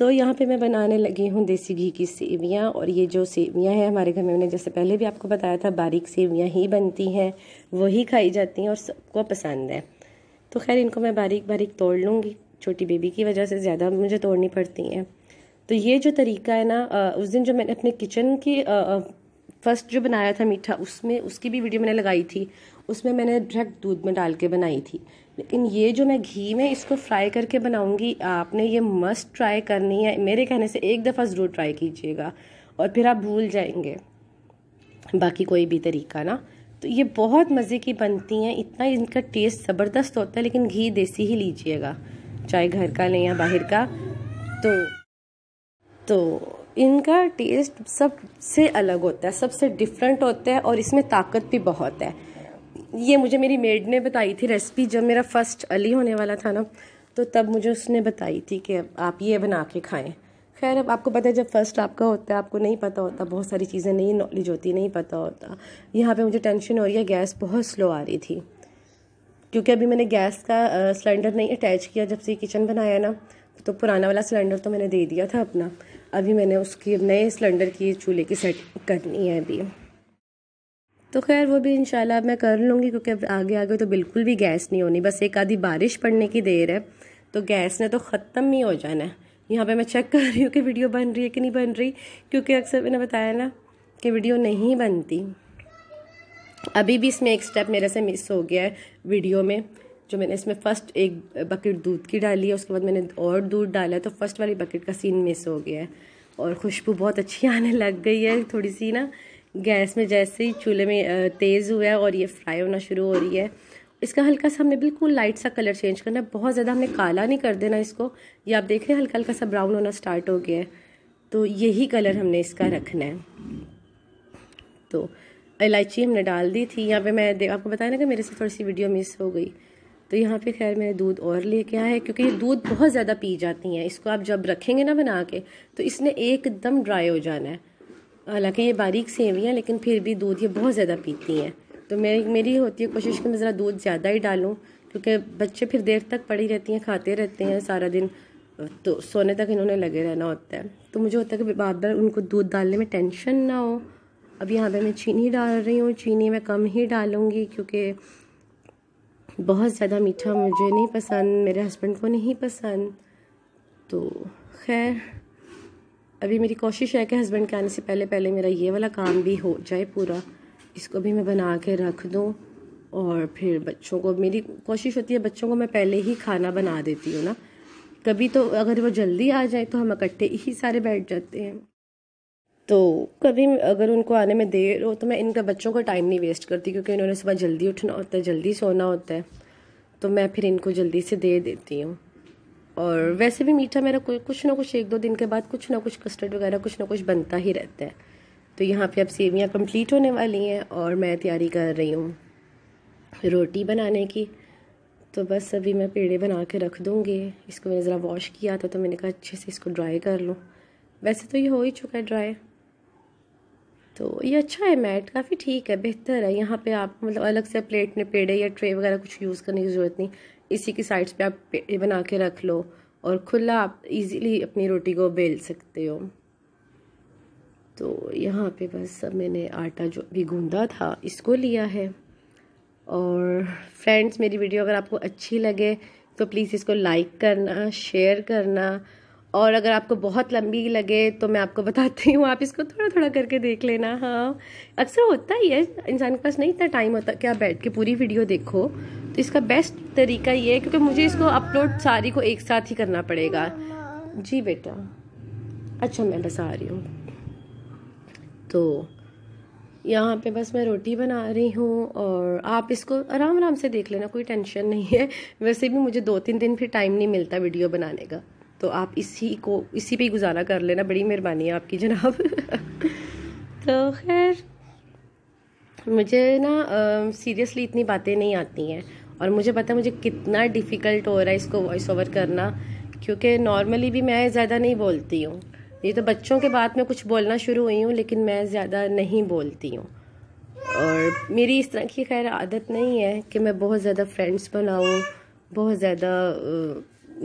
तो यहाँ पे मैं बनाने लगी हूँ देसी घी की सेवियाँ और ये जो सेवियाँ हैं हमारे घर में मैंने जैसे पहले भी आपको बताया था बारीक सेवियाँ ही बनती हैं वही खाई जाती हैं और सबको पसंद है तो खैर इनको मैं बारीक बारीक तोड़ लूँगी छोटी बेबी की वजह से ज़्यादा मुझे तोड़नी पड़ती हैं तो ये जो तरीका है ना उस दिन जो मैंने अपने किचन की फर्स्ट जो बनाया था मीठा उसमें उसकी भी वीडियो मैंने लगाई थी उसमें मैंने डायरेक्ट दूध में डाल के बनाई थी लेकिन ये जो मैं घी में इसको फ्राई करके बनाऊंगी आपने ये मस्ट ट्राई करनी है मेरे कहने से एक दफ़ा ज़रूर ट्राई कीजिएगा और फिर आप भूल जाएंगे बाकी कोई भी तरीका ना तो ये बहुत मज़े की बनती हैं इतना इनका टेस्ट ज़बरदस्त होता है लेकिन घी देसी ही लीजिएगा चाहे घर का लें या बाहर का तो तो इनका टेस्ट सबसे अलग होता है सबसे डिफरेंट होता है और इसमें ताकत भी बहुत है ये मुझे मेरी मेड ने बताई थी रेसिपी जब मेरा फर्स्ट अली होने वाला था ना तो तब मुझे उसने बताई थी कि आप ये बना के खाएं खैर अब आपको पता है जब फर्स्ट आपका होता है आपको नहीं पता होता बहुत सारी चीज़ें नहीं नॉलेज होती नहीं पता होता यहाँ पे मुझे टेंशन हो रही है गैस बहुत स्लो आ रही थी क्योंकि अभी मैंने गैस का सिलेंडर नहीं अटैच किया जब से किचन बनाया ना तो पुराना वाला सिलेंडर तो मैंने दे दिया था अपना अभी मैंने उसकी नए सिलेंडर की चूल्हे की सेट करनी है अभी तो खैर वो भी इंशाल्लाह मैं कर लूँगी क्योंकि अब आगे आगे तो बिल्कुल भी गैस नहीं होनी बस एक आधी बारिश पड़ने की देर है तो गैस ने तो ख़त्म ही हो जाना है यहाँ पे मैं चेक कर रही हूँ कि वीडियो बन रही है कि नहीं बन रही क्योंकि अक्सर मैंने बताया ना कि वीडियो नहीं बनती अभी भी इसमें एक स्टेप मेरे से मिस हो गया है वीडियो में जो मैंने इसमें फ़र्स्ट एक बकेट दूध की डाली है उसके बाद मैंने और दूध डाला है तो फ़र्स्ट वाली बकेट का सीन मिस हो गया है और खुशबू बहुत अच्छी आने लग गई है थोड़ी सी ना गैस में जैसे ही चूल्हे में तेज़ हुआ है और ये फ्राई होना शुरू हो रही है इसका हल्का सा हमने बिल्कुल लाइट सा कलर चेंज करना है बहुत ज़्यादा हमने काला नहीं कर देना इसको ये आप देख रहे हैं हल्का हल्का सा ब्राउन होना स्टार्ट हो गया है तो यही कलर हमने इसका रखना है तो इलायची हमने डाल दी थी यहाँ पे मैं आपको बताया ना कि मेरे से थोड़ी सी वीडियो मिस हो गई तो यहाँ पे खैर मैंने दूध और लेके आया है क्योंकि ये दूध बहुत ज़्यादा पी जाती हैं इसको आप जब रखेंगे ना बना के तो इसने एकदम ड्राई हो जाना है हालांकि ये बारीक सेवियाँ लेकिन फिर भी दूध ये बहुत ज़्यादा पीती हैं तो मेरी मेरी होती है कोशिश कि मैं ज़रा दूध ज़्यादा ही डालूँ क्योंकि बच्चे फिर देर तक पड़ी रहती हैं खाते रहते हैं सारा दिन तो सोने तक इन्होंने लगे रहना होता है तो मुझे होता है कि बार बार उनको दूध डालने में टेंशन ना हो अब यहाँ पर मैं चीनी डाल रही हूँ चीनी मैं कम ही डालूँगी क्योंकि बहुत ज़्यादा मीठा मुझे नहीं पसंद मेरे हस्बैंड को नहीं पसंद तो खैर अभी मेरी कोशिश है कि हस्बैंड के आने से पहले पहले मेरा ये वाला काम भी हो जाए पूरा इसको भी मैं बना के रख दूँ और फिर बच्चों को मेरी कोशिश होती है बच्चों को मैं पहले ही खाना बना देती हूँ ना कभी तो अगर वो जल्दी आ जाए तो हम इकट्ठे ही सारे बैठ जाते हैं तो कभी अगर उनको आने में देर हो तो मैं इनका बच्चों का टाइम नहीं वेस्ट करती क्योंकि इन्होंने सुबह जल्दी उठना होता है जल्दी सोना होता है तो मैं फिर इनको जल्दी से दे देती हूँ और वैसे भी मीठा मेरा कोई कुछ ना कुछ एक दो दिन के बाद कुछ ना कुछ कस्टर्ड वगैरह कुछ ना कुछ बनता ही रहता है तो यहाँ पे अब सेवियाँ कंप्लीट होने वाली हैं और मैं तैयारी कर रही हूँ रोटी बनाने की तो बस अभी मैं पेड़े बना के रख दूँगी इसको मैंने ज़रा वॉश किया था तो मैंने कहा अच्छे से इसको ड्राई कर लूँ वैसे तो ये हो ही चुका है ड्राई तो ये अच्छा है मैट काफ़ी ठीक है बेहतर है यहाँ पे आप मतलब अलग से प्लेट में पेड़े या ट्रे वगैरह कुछ यूज़ करने की ज़रूरत नहीं इसी की साइड्स पे आप बना के रख लो और खुला आप इजीली अपनी रोटी को बेल सकते हो तो यहाँ पे बस मैंने आटा जो भी गूंदा था इसको लिया है और फ्रेंड्स मेरी वीडियो अगर आपको अच्छी लगे तो प्लीज़ इसको लाइक करना शेयर करना और अगर आपको बहुत लंबी लगे तो मैं आपको बताती हूँ आप इसको थोड़ा थोड़ा करके देख लेना हाँ अक्सर होता ही है इंसान के पास नहीं इतना टाइम होता कि आप बैठ के पूरी वीडियो देखो इसका बेस्ट तरीका ये है क्योंकि मुझे इसको अपलोड सारी को एक साथ ही करना पड़ेगा जी बेटा अच्छा मैं बस आ रही हूँ तो यहाँ पे बस मैं रोटी बना रही हूँ और आप इसको आराम आराम से देख लेना कोई टेंशन नहीं है वैसे भी मुझे दो तीन दिन फिर टाइम नहीं मिलता वीडियो बनाने का तो आप इसी को इसी पे ही गुजारा कर लेना बड़ी मेहरबानी है आपकी जनाब *laughs* तो खैर मुझे ना सीरियसली इतनी बातें नहीं आती हैं और मुझे पता है मुझे कितना डिफ़िकल्ट हो रहा है इसको वॉइस ओवर करना क्योंकि नॉर्मली भी मैं ज़्यादा नहीं बोलती हूँ ये तो बच्चों के बाद में कुछ बोलना शुरू हुई हूँ लेकिन मैं ज़्यादा नहीं बोलती हूँ और मेरी इस तरह की खैर आदत नहीं है कि मैं बहुत ज़्यादा फ्रेंड्स बनाऊँ बहुत ज़्यादा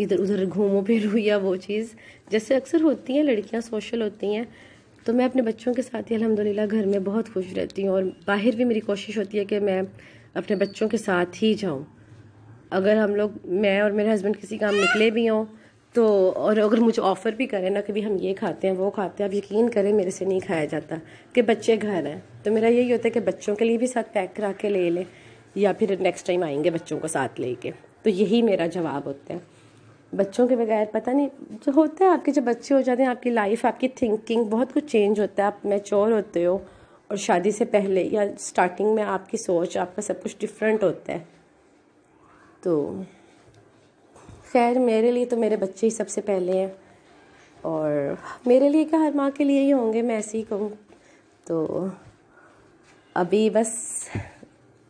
इधर उधर घूमो फिरूँ या वो चीज़ जैसे अक्सर होती हैं लड़कियाँ सोशल होती हैं तो मैं अपने बच्चों के साथ ही अलहमदिल्ला घर में बहुत खुश रहती हूँ और बाहर भी मेरी कोशिश होती है कि मैं अपने बच्चों के साथ ही जाऊँ अगर हम लोग मैं और मेरे हस्बैंड किसी काम निकले भी हों तो और अगर मुझे ऑफ़र भी करें ना कभी हम ये खाते हैं वो खाते हैं आप यकीन करें मेरे से नहीं खाया जाता कि बच्चे घर हैं तो मेरा यही होता है कि बच्चों के लिए भी साथ पैक करा के ले लें या फिर नेक्स्ट टाइम आएंगे बच्चों को साथ लेके तो यही मेरा जवाब होता है बच्चों के बगैर पता नहीं जो होता है आपके जब बच्चे हो जाते हैं आपकी लाइफ आपकी थिंकिंग बहुत कुछ चेंज होता है आप मैच्योर होते हो और शादी से पहले या स्टार्टिंग में आपकी सोच आपका सब कुछ डिफरेंट होता है तो खैर मेरे लिए तो मेरे बच्चे ही सबसे पहले हैं और मेरे लिए क्या हर माँ के लिए ही होंगे मैं ऐसे ही कहूँ तो अभी बस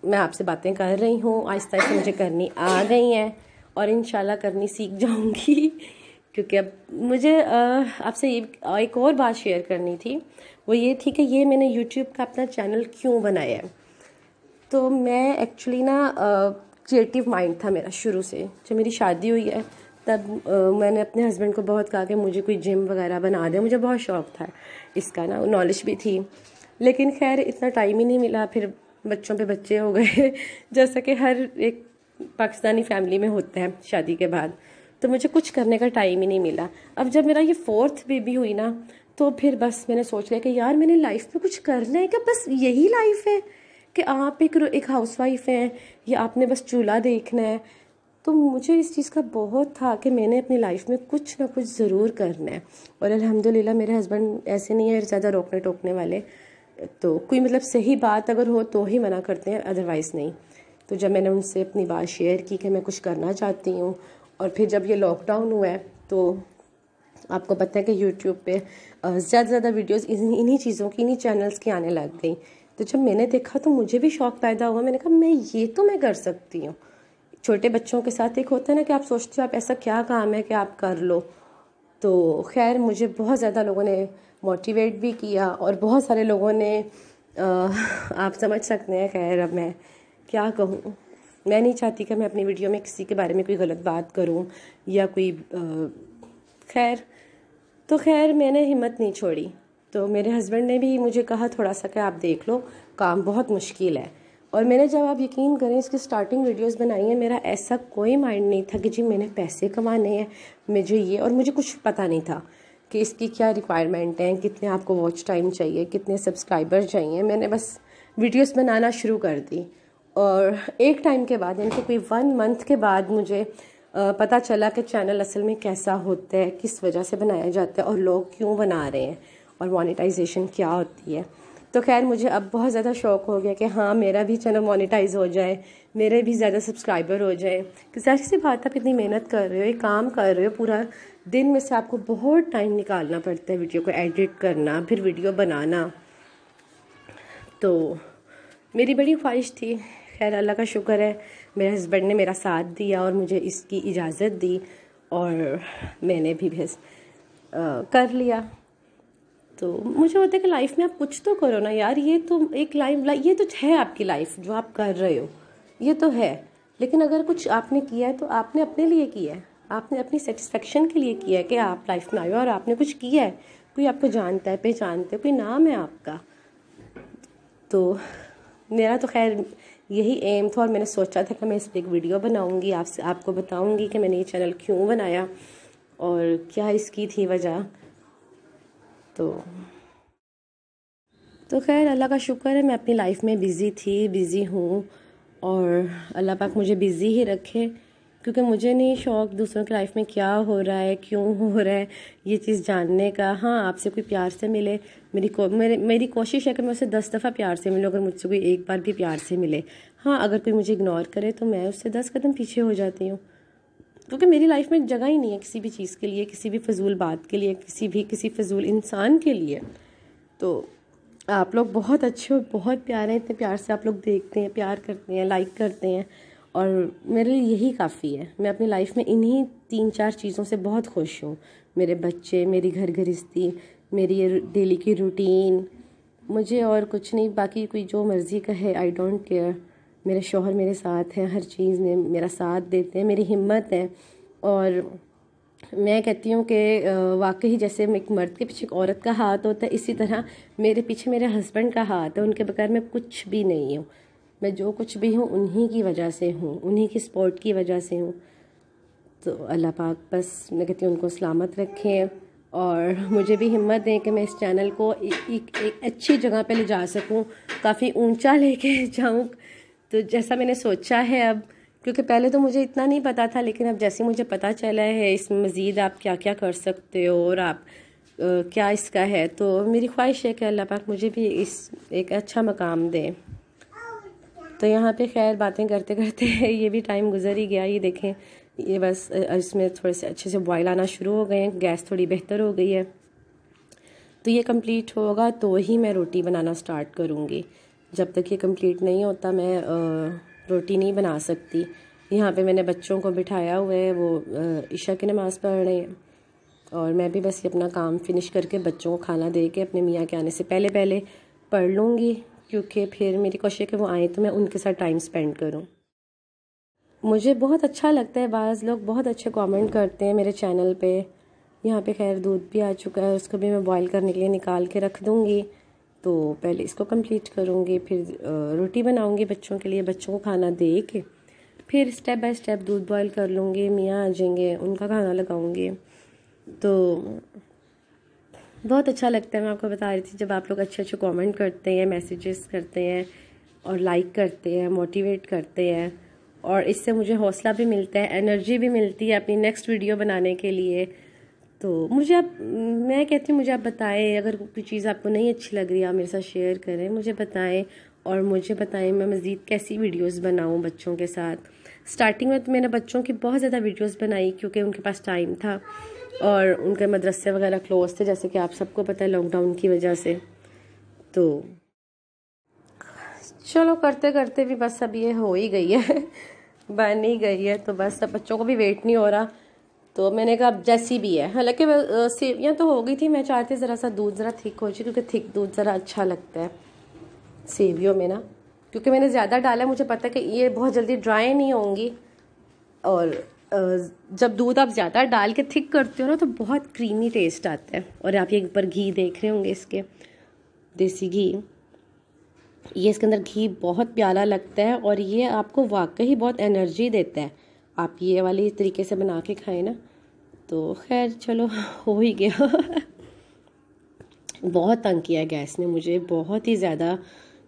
मैं आपसे बातें कर रही हूँ आहिस्ता आहिस्ता मुझे करनी आ गई हैं और इन करनी सीख जाऊँगी क्योंकि अब मुझे आपसे एक और बात शेयर करनी थी वो ये थी कि ये मैंने यूट्यूब का अपना चैनल क्यों बनाया है तो मैं एक्चुअली ना क्रिएटिव माइंड था मेरा शुरू से जब मेरी शादी हुई है तब आ, मैंने अपने हस्बैंड को बहुत कहा कि मुझे कोई जिम वगैरह बना दे मुझे बहुत शौक था इसका ना नॉलेज भी थी लेकिन खैर इतना टाइम ही नहीं मिला फिर बच्चों पे बच्चे हो गए *laughs* जैसा कि हर एक पाकिस्तानी फैमिली में होता है शादी के बाद तो मुझे कुछ करने का टाइम ही नहीं मिला अब जब मेरा ये फोर्थ बेबी हुई ना तो फिर बस मैंने सोच लिया कि यार मैंने लाइफ में कुछ करना है क्या बस यही लाइफ है कि आप एक एक हाउस वाइफ हैं या आपने बस चूल्हा देखना है तो मुझे इस चीज़ का बहुत था कि मैंने अपनी लाइफ में कुछ ना कुछ ज़रूर करना है और अल्हम्दुलिल्लाह मेरे हस्बैंड ऐसे नहीं है ज़्यादा रोकने टोकने वाले तो कोई मतलब सही बात अगर हो तो ही मना करते हैं अदरवाइज़ नहीं तो जब मैंने उनसे अपनी बात शेयर की कि मैं कुछ करना चाहती हूँ और फिर जब ये लॉकडाउन हुआ है तो आपको पता है कि यूट्यूब पे ज़्यादा से ज़्यादा वीडियोस इन्हीं चीज़ों की इन्हीं चैनल्स की आने लग गई तो जब मैंने देखा तो मुझे भी शौक़ पैदा हुआ मैंने कहा मैं ये तो मैं कर सकती हूँ छोटे बच्चों के साथ एक होता है ना कि आप सोचते हो आप ऐसा क्या काम है कि आप कर लो तो खैर मुझे बहुत ज़्यादा लोगों ने मोटिवेट भी किया और बहुत सारे लोगों ने *laughs* आप समझ सकते हैं खैर अब मैं क्या कहूँ मैं नहीं चाहती कि मैं अपनी वीडियो में किसी के बारे में कोई गलत बात करूं या कोई खैर तो खैर मैंने हिम्मत नहीं छोड़ी तो मेरे हस्बैंड ने भी मुझे कहा थोड़ा सा कि आप देख लो काम बहुत मुश्किल है और मैंने जब आप यकीन करें इसकी स्टार्टिंग वीडियोस बनाई हैं मेरा ऐसा कोई माइंड नहीं था कि जी मैंने पैसे कमाने हैं मुझे ये और मुझे कुछ पता नहीं था कि इसकी क्या रिक्वायरमेंट हैं कितने आपको वॉच टाइम चाहिए कितने सब्सक्राइबर चाहिए मैंने बस वीडियोस बनाना शुरू कर दी और एक टाइम के बाद यानी कि कोई वन मंथ के बाद मुझे पता चला कि चैनल असल में कैसा होता है किस वजह से बनाया जाता है और लोग क्यों बना रहे हैं और मोनेटाइजेशन क्या होती है तो खैर मुझे अब बहुत ज़्यादा शौक हो गया कि हाँ मेरा भी चैनल मोनेटाइज हो जाए मेरे भी ज़्यादा सब्सक्राइबर हो जाए कि जाहिर सी बात आप इतनी मेहनत कर रहे हो एक काम कर रहे हो पूरा दिन में से आपको बहुत टाइम निकालना पड़ता है वीडियो को एडिट करना फिर वीडियो बनाना तो मेरी बड़ी ख्वाहिश थी खैर अल्लाह का शुक्र है मेरे हस्बैंड ने मेरा साथ दिया और मुझे इसकी इजाज़त दी और मैंने भी भेज कर लिया तो मुझे होता है कि लाइफ में आप कुछ तो करो ना यार ये तो एक लाइफ ये तो है आपकी लाइफ जो आप कर रहे हो ये तो है लेकिन अगर कुछ आपने किया है तो आपने अपने लिए किया है आपने अपनी सेटिस्फेक्शन के लिए किया है कि आप लाइफ में आए हो और आपने कुछ किया है कोई आपको जानता है पहचानता है कोई नाम है आपका तो मेरा तो खैर यही एम था और मैंने सोचा था कि मैं इस पर एक वीडियो बनाऊँगी आपसे आपको बताऊँगी कि मैंने ये चैनल क्यों बनाया और क्या इसकी थी वजह तो तो खैर अल्लाह का शुक्र है मैं अपनी लाइफ में बिज़ी थी बिज़ी हूँ और अल्लाह पाक मुझे बिज़ी ही रखे क्योंकि मुझे नहीं शौक दूसरों की लाइफ में क्या हो रहा है क्यों हो रहा है ये चीज़ जानने का हाँ आपसे कोई प्यार से मिले मेरी को मेरे मेरी कोशिश है कि मैं उसे दस दफ़ा प्यार से मिलूँ अगर मुझसे कोई एक बार भी प्यार से मिले हाँ अगर कोई मुझे इग्नोर करे तो मैं उससे दस कदम पीछे हो जाती हूँ क्योंकि मेरी लाइफ में जगह ही नहीं है किसी भी चीज़ के लिए किसी भी फजूल बात के लिए किसी भी किसी फजूल इंसान के लिए तो आप लोग बहुत अच्छे हो बहुत प्यारे हैं इतने प्यार से आप लोग देखते हैं प्यार करते हैं लाइक करते हैं और मेरे लिए यही काफ़ी है मैं अपनी लाइफ में इन्हीं तीन चार चीज़ों से बहुत खुश हूँ मेरे बच्चे मेरी घर घरिस्ती मेरी डेली की रूटीन मुझे और कुछ नहीं बाकी कोई जो मर्ज़ी का है आई डोंट केयर मेरे शोहर मेरे साथ हैं हर चीज़ में मेरा साथ देते हैं मेरी हिम्मत है और मैं कहती हूँ कि वाकई जैसे एक मर्द के पीछे एक औरत का हाथ होता है इसी तरह मेरे पीछे मेरे हस्बैंड का हाथ है उनके बगैर मैं कुछ भी नहीं हूँ मैं जो कुछ भी हूँ उन्हीं की वजह से हूँ उन्हीं की सपोर्ट की वजह से हूँ तो अल्लाह पाक बस मैं कहती हूँ उनको सलामत रखें और मुझे भी हिम्मत दें कि मैं इस चैनल को एक एक अच्छी जगह पे ले जा सकूँ काफ़ी ऊंचा लेके जाऊँ तो जैसा मैंने सोचा है अब क्योंकि पहले तो मुझे इतना नहीं पता था लेकिन अब जैसे मुझे पता चला है इसमें मज़ीद आप क्या क्या कर सकते हो और आप क्या इसका है तो मेरी ख्वाहिश है कि अल्लाह पाक मुझे भी इस एक अच्छा मकाम दें तो यहाँ पे खैर बातें करते करते *laughs* ये भी टाइम गुजर ही गया ये देखें ये बस इसमें थोड़े से अच्छे से बॉयल आना शुरू हो गए हैं गैस थोड़ी बेहतर हो गई है तो ये कंप्लीट होगा तो ही मैं रोटी बनाना स्टार्ट करूँगी जब तक ये कंप्लीट नहीं होता मैं रोटी नहीं बना सकती यहाँ पे मैंने बच्चों को बिठाया हुआ है वो ईशा की नमाज़ पढ़ रहे हैं और मैं भी बस ये अपना काम फिनिश करके बच्चों को खाना दे के अपने मियाँ के आने से पहले पहले पढ़ लूँगी क्योंकि फिर मेरी कोशिश है कि वो आएँ तो मैं उनके साथ टाइम स्पेंड करूँ मुझे बहुत अच्छा लगता है बाज़ लोग बहुत अच्छे कमेंट करते हैं मेरे चैनल पे यहाँ पे खैर दूध भी आ चुका है उसको भी मैं बॉईल करने के लिए निकाल के रख दूँगी तो पहले इसको कंप्लीट करूँगी फिर रोटी बनाऊँगी बच्चों के लिए बच्चों को खाना दे के फिर स्टेप बाय स्टेप दूध बॉयल कर लूँगी मियाँ आ जाएंगे उनका खाना लगाऊँगी तो बहुत अच्छा लगता है मैं आपको बता रही थी जब आप लोग अच्छे अच्छे कमेंट करते हैं मैसेजेस करते हैं और लाइक करते हैं मोटिवेट करते हैं और इससे मुझे हौसला भी मिलता है एनर्जी भी मिलती है अपनी नेक्स्ट वीडियो बनाने के लिए तो मुझे आप मैं कहती हूँ मुझे आप बताएं अगर कोई चीज़ आपको नहीं अच्छी लग रही आप मेरे साथ शेयर करें मुझे बताएं और मुझे बताएं मैं मज़ीद कैसी वीडियोस बनाऊं बच्चों के साथ स्टार्टिंग में तो मैंने बच्चों की बहुत ज़्यादा वीडियोस बनाई क्योंकि उनके पास टाइम था और उनके मदरसे वगैरह क्लोज थे जैसे कि आप सबको पता है लॉकडाउन की वजह से तो चलो करते करते भी बस अब ये हो ही गई है *laughs* बन ही गई है तो बस अब बच्चों को भी वेट नहीं हो रहा तो मैंने कहा अब जैसी भी है हालांकि सेवियाँ तो हो गई थी मैं चाहती ज़रा सा दूध ज़रा थिक हो जाए क्योंकि थिक दूध ज़रा अच्छा लगता है सेवियों में ना क्योंकि मैंने ज़्यादा डाला मुझे पता है कि ये बहुत जल्दी ड्राई नहीं होंगी और जब दूध आप ज़्यादा डाल के थिक करते हो ना तो बहुत क्रीमी टेस्ट आता है और आप ये ऊपर घी देख रहे होंगे इसके देसी घी ये इसके अंदर घी बहुत प्यारा लगता है और ये आपको वाकई बहुत एनर्जी देता है आप ये वाले तरीके से बना के खाएं ना तो खैर चलो हो ही गया बहुत तंग किया गैस ने मुझे बहुत ही ज़्यादा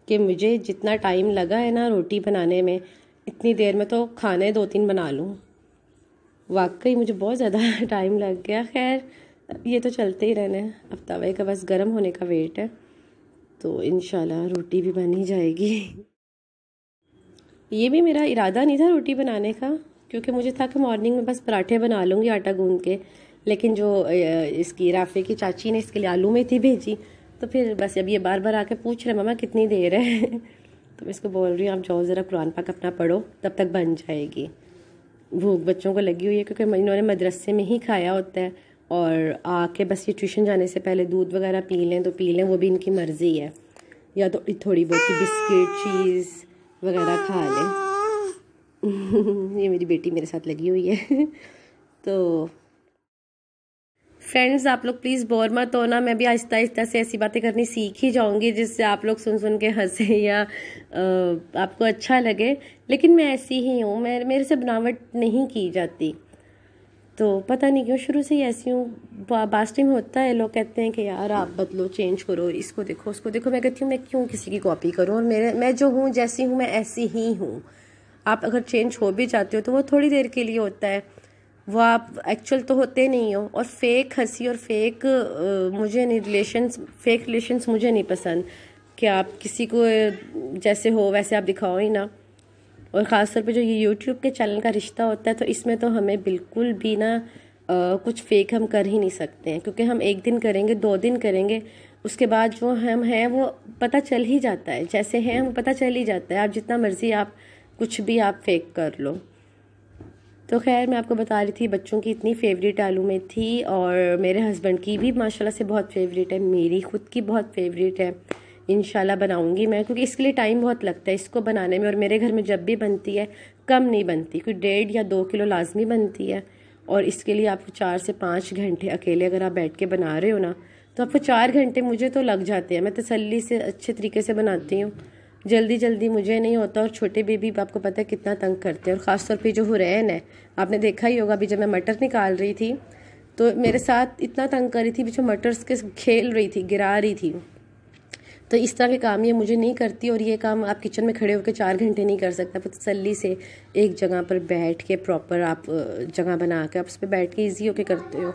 कि मुझे जितना टाइम लगा है ना रोटी बनाने में इतनी देर में तो खाने दो तीन बना लूँ वाकई मुझे बहुत ज़्यादा टाइम *laughs* लग गया खैर ये तो चलते ही रहना है अब तवे का बस गर्म होने का वेट है तो इन रोटी भी बन ही जाएगी ये भी मेरा इरादा नहीं था रोटी बनाने का क्योंकि मुझे था कि मॉर्निंग में बस पराठे बना लूँगी आटा गूंद के लेकिन जो इसकी राफे की चाची ने इसके लिए आलू में थी भेजी तो फिर बस अब ये बार बार आके पूछ रहे ममा कितनी देर है *laughs* तो मैं इसको बोल रही हूँ आप जाओ ज़रा कुरान पाक अपना पढ़ो तब तक बन जाएगी भूख बच्चों को लगी हुई है क्योंकि इन्होंने मदरसे में ही खाया होता है और आके बस ये ट्यूशन जाने से पहले दूध वगैरह पी लें तो पी लें वो भी इनकी मर्ज़ी है या तो थोड़ी बहुत बिस्किट चीज़ वगैरह खा लें *laughs* ये मेरी बेटी मेरे साथ लगी हुई है *laughs* तो फ्रेंड्स आप लोग प्लीज़ बोर मत होना मैं भी आहिस्ता आहिस्ता से ऐसी बातें करनी सीख ही जाऊँगी जिससे आप लोग सुन सुन के हंसे या आपको अच्छा लगे लेकिन मैं ऐसी ही हूँ मैं मेरे से बनावट नहीं की जाती तो पता नहीं क्यों शुरू से ही ऐसी हूँ बास्टी में होता है लोग कहते हैं कि यार आप बदलो चेंज करो इसको देखो उसको देखो मैं कहती हूँ मैं क्यों किसी की कॉपी करूँ और मेरे मैं जो हूँ जैसी हूँ मैं ऐसी ही हूँ आप अगर चेंज हो भी जाते हो तो वो थोड़ी देर के लिए होता है वो आप एक्चुअल तो होते नहीं हो और फेक हंसी और फेक मुझे नहीं रिलेशंस फेक रिलेशंस मुझे नहीं पसंद कि आप किसी को जैसे हो वैसे आप दिखाओ ही ना और ख़ास तौर पे जो ये यूट्यूब के चैनल का रिश्ता होता है तो इसमें तो हमें बिल्कुल भी ना आ, कुछ फेक हम कर ही नहीं सकते हैं क्योंकि हम एक दिन करेंगे दो दिन करेंगे उसके बाद जो हम हैं वो पता चल ही जाता है जैसे हैं वो पता चल ही जाता है आप जितना मर्ज़ी आप कुछ भी आप फेक कर लो तो खैर मैं आपको बता रही थी बच्चों की इतनी फेवरेट आलू में थी और मेरे हस्बैंड की भी माशाल्लाह से बहुत फेवरेट है मेरी खुद की बहुत फेवरेट है इन बनाऊँगी मैं क्योंकि इसके लिए टाइम बहुत लगता है इसको बनाने में और मेरे घर में जब भी बनती है कम नहीं बनती क्योंकि डेढ़ या दो किलो लाजमी बनती है और इसके लिए आपको चार से पाँच घंटे अकेले अगर आप बैठ के बना रहे हो ना तो आपको चार घंटे मुझे तो लग जाते हैं मैं तसली से अच्छे तरीके से बनाती हूँ जल्दी जल्दी मुझे नहीं होता और छोटे बेबी आपको पता है कितना तंग करते हैं और ख़ासतौर पर जो हुरैन है आपने देखा ही होगा अभी जब मैं मटर निकाल रही थी तो मेरे साथ इतना तंग कर रही थी बीच मटर्स के खेल रही थी गिरा रही थी तो इस तरह के काम ये मुझे नहीं करती और ये काम आप किचन में खड़े होकर चार घंटे नहीं कर सकता पर तसली से एक जगह पर बैठ के प्रॉपर आप जगह बना के आप उस पर बैठ के ईजी होके करते हो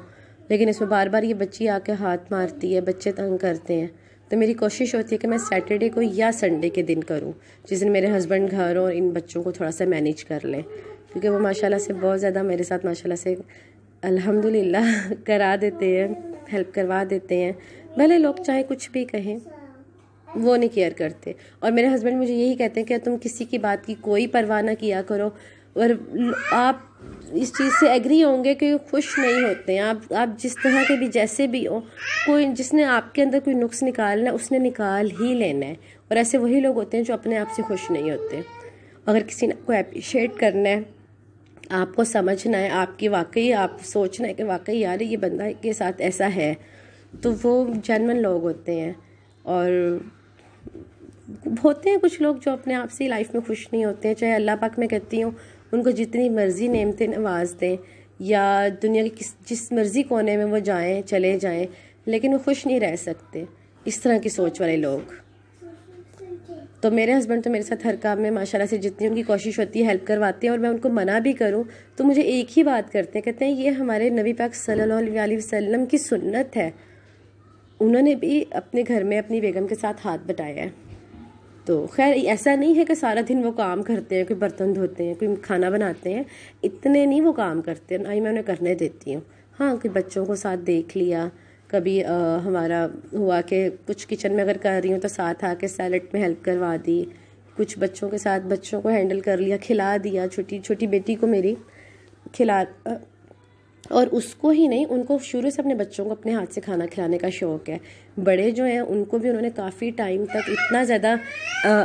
लेकिन इसमें बार बार ये बच्ची आके हाथ मारती है बच्चे तंग करते हैं तो मेरी कोशिश होती है कि मैं सैटरडे को या संडे के दिन करूँ जिस दिन मेरे हस्बैंड घर और इन बच्चों को थोड़ा सा मैनेज कर लें क्योंकि वो माशाल्लाह से बहुत ज़्यादा मेरे साथ माशाल्लाह से अल्हम्दुलिल्लाह *laughs* करा देते हैं हेल्प करवा देते हैं भले लोग चाहे कुछ भी कहें वो नहीं केयर करते और मेरे हस्बैंड मुझे यही कहते हैं कि तुम किसी की बात की कोई परवाह ना किया करो और आप इस चीज़ से एग्री होंगे कि खुश नहीं होते हैं आप आप जिस तरह के भी जैसे भी हो कोई जिसने आपके अंदर कोई नुक्स निकालना है उसने निकाल ही लेना है और ऐसे वही लोग होते हैं जो अपने आप से खुश नहीं होते अगर किसी ने आपको अप्रिशिएट करना है आपको समझना है आपकी वाकई आप सोचना है कि वाकई यार ये बंदा के साथ ऐसा है तो वो जनवन लोग होते हैं और होते हैं कुछ लोग जो अपने आप से लाइफ में खुश नहीं होते हैं चाहे अल्लाह पाक मैं कहती हूँ उनको जितनी मर्ज़ी नेमते नवाज दें या दुनिया के किस जिस मर्ज़ी कोने में वो जाएं चले जाएं लेकिन वो खुश नहीं रह सकते इस तरह की सोच वाले लोग तो मेरे हस्बैंड तो मेरे साथ हर काम में माशाला से जितनी उनकी कोशिश होती है हेल्प करवाते हैं और मैं उनको मना भी करूं तो मुझे एक ही बात करते हैं कहते हैं ये हमारे नबी पाक सल्लल्लाहु अलैहि वसल्लम की सुन्नत है उन्होंने भी अपने घर में अपनी बेगम के साथ हाथ बटाया है तो खैर ऐसा नहीं है कि सारा दिन वो काम करते हैं कोई बर्तन धोते हैं कोई खाना बनाते हैं इतने नहीं वो काम करते ना ही मैं उन्हें करने देती हूँ हाँ कि बच्चों को साथ देख लिया कभी आ, हमारा हुआ कि कुछ किचन में अगर कर रही हूँ तो साथ आके सैलड में हेल्प करवा दी कुछ बच्चों के साथ बच्चों को हैंडल कर लिया खिला दिया छोटी छोटी बेटी को मेरी खिला और उसको ही नहीं उनको शुरू से अपने बच्चों को अपने हाथ से खाना खिलाने का शौक़ है बड़े जो हैं उनको भी उन्होंने काफ़ी टाइम तक इतना ज़्यादा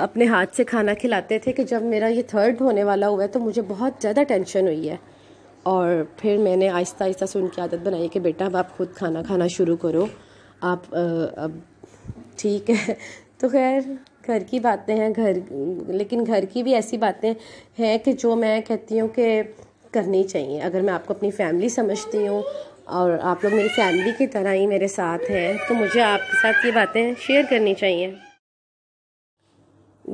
अपने हाथ से खाना खिलाते थे कि जब मेरा ये थर्ड होने वाला हुआ है तो मुझे बहुत ज़्यादा टेंशन हुई है और फिर मैंने आहिस्ता आहिस्ता से उनकी आदत बनाई कि बेटा अब आप खुद खाना खाना शुरू करो आप अब ठीक है *laughs* तो खैर घर की बातें हैं घर लेकिन घर की भी ऐसी बातें हैं कि जो मैं कहती हूँ कि करनी चाहिए अगर मैं आपको अपनी फैमिली समझती हूँ और आप लोग मेरी फैमिली की तरह ही मेरे साथ हैं तो मुझे आपके साथ ये बातें शेयर करनी चाहिए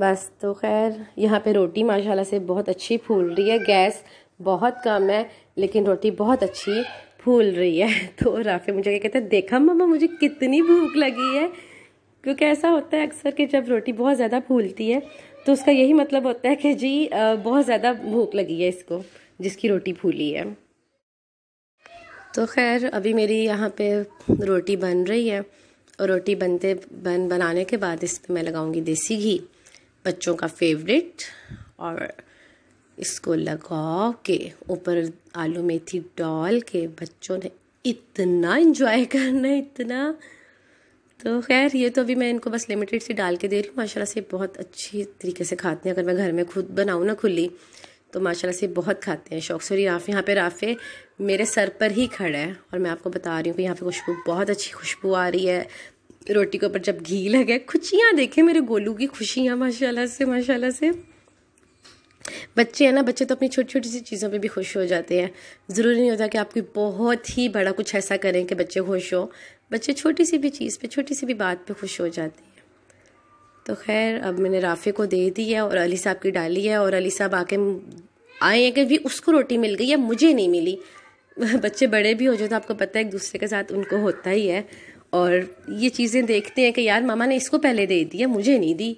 बस तो खैर यहाँ पे रोटी माशाल्लाह से बहुत अच्छी फूल रही है गैस बहुत कम है लेकिन रोटी बहुत अच्छी फूल रही है *laughs* तो राफे मुझे क्या कहते हैं देखा मम्मा मुझे कितनी भूख लगी है क्योंकि ऐसा होता है अक्सर कि जब रोटी बहुत ज़्यादा फूलती है तो उसका यही मतलब होता है कि जी बहुत ज़्यादा भूख लगी है इसको जिसकी रोटी फूली है तो खैर अभी मेरी यहाँ पे रोटी बन रही है और रोटी बनते बन बनाने के बाद इस पर मैं लगाऊंगी देसी घी बच्चों का फेवरेट और इसको लगा के ऊपर आलू मेथी डाल के बच्चों ने इतना इन्जॉय करना इतना तो खैर ये तो अभी मैं इनको बस लिमिटेड सी डाल के दे रही हूँ माशाल्लाह से बहुत अच्छी तरीके से खाते हैं अगर मैं घर में खुद बनाऊँ ना खुली तो माशाल्लाह से बहुत खाते हैं शौक से राफ़े यहाँ पे राफ़े मेरे सर पर ही खड़ा है और मैं आपको बता रही हूँ कि यहाँ पे खुशबू बहुत अच्छी खुशबू आ रही है रोटी के ऊपर जब घी लगे खुशियाँ देखें मेरे गोलू की खुशियाँ माशाला से माशाला से बच्चे हैं ना बच्चे तो अपनी छोटी छोटी सी चीज़ों पे भी खुश हो जाते हैं ज़रूरी नहीं होता कि आपकी बहुत ही बड़ा कुछ ऐसा करें कि बच्चे खुश हो बच्चे छोटी सी भी चीज़ पे छोटी सी भी बात पे खुश हो जाते हैं तो खैर अब मैंने राफ़े को दे दी है और अली साहब की डाली है और अली साहब आके आए हैं कि भी उसको रोटी मिल गई या मुझे नहीं मिली *laughs* बच्चे बड़े भी हो जाए तो आपको पता है एक दूसरे के साथ उनको होता ही है और ये चीज़ें देखते हैं कि यार मामा ने इसको पहले दे दी है मुझे नहीं दी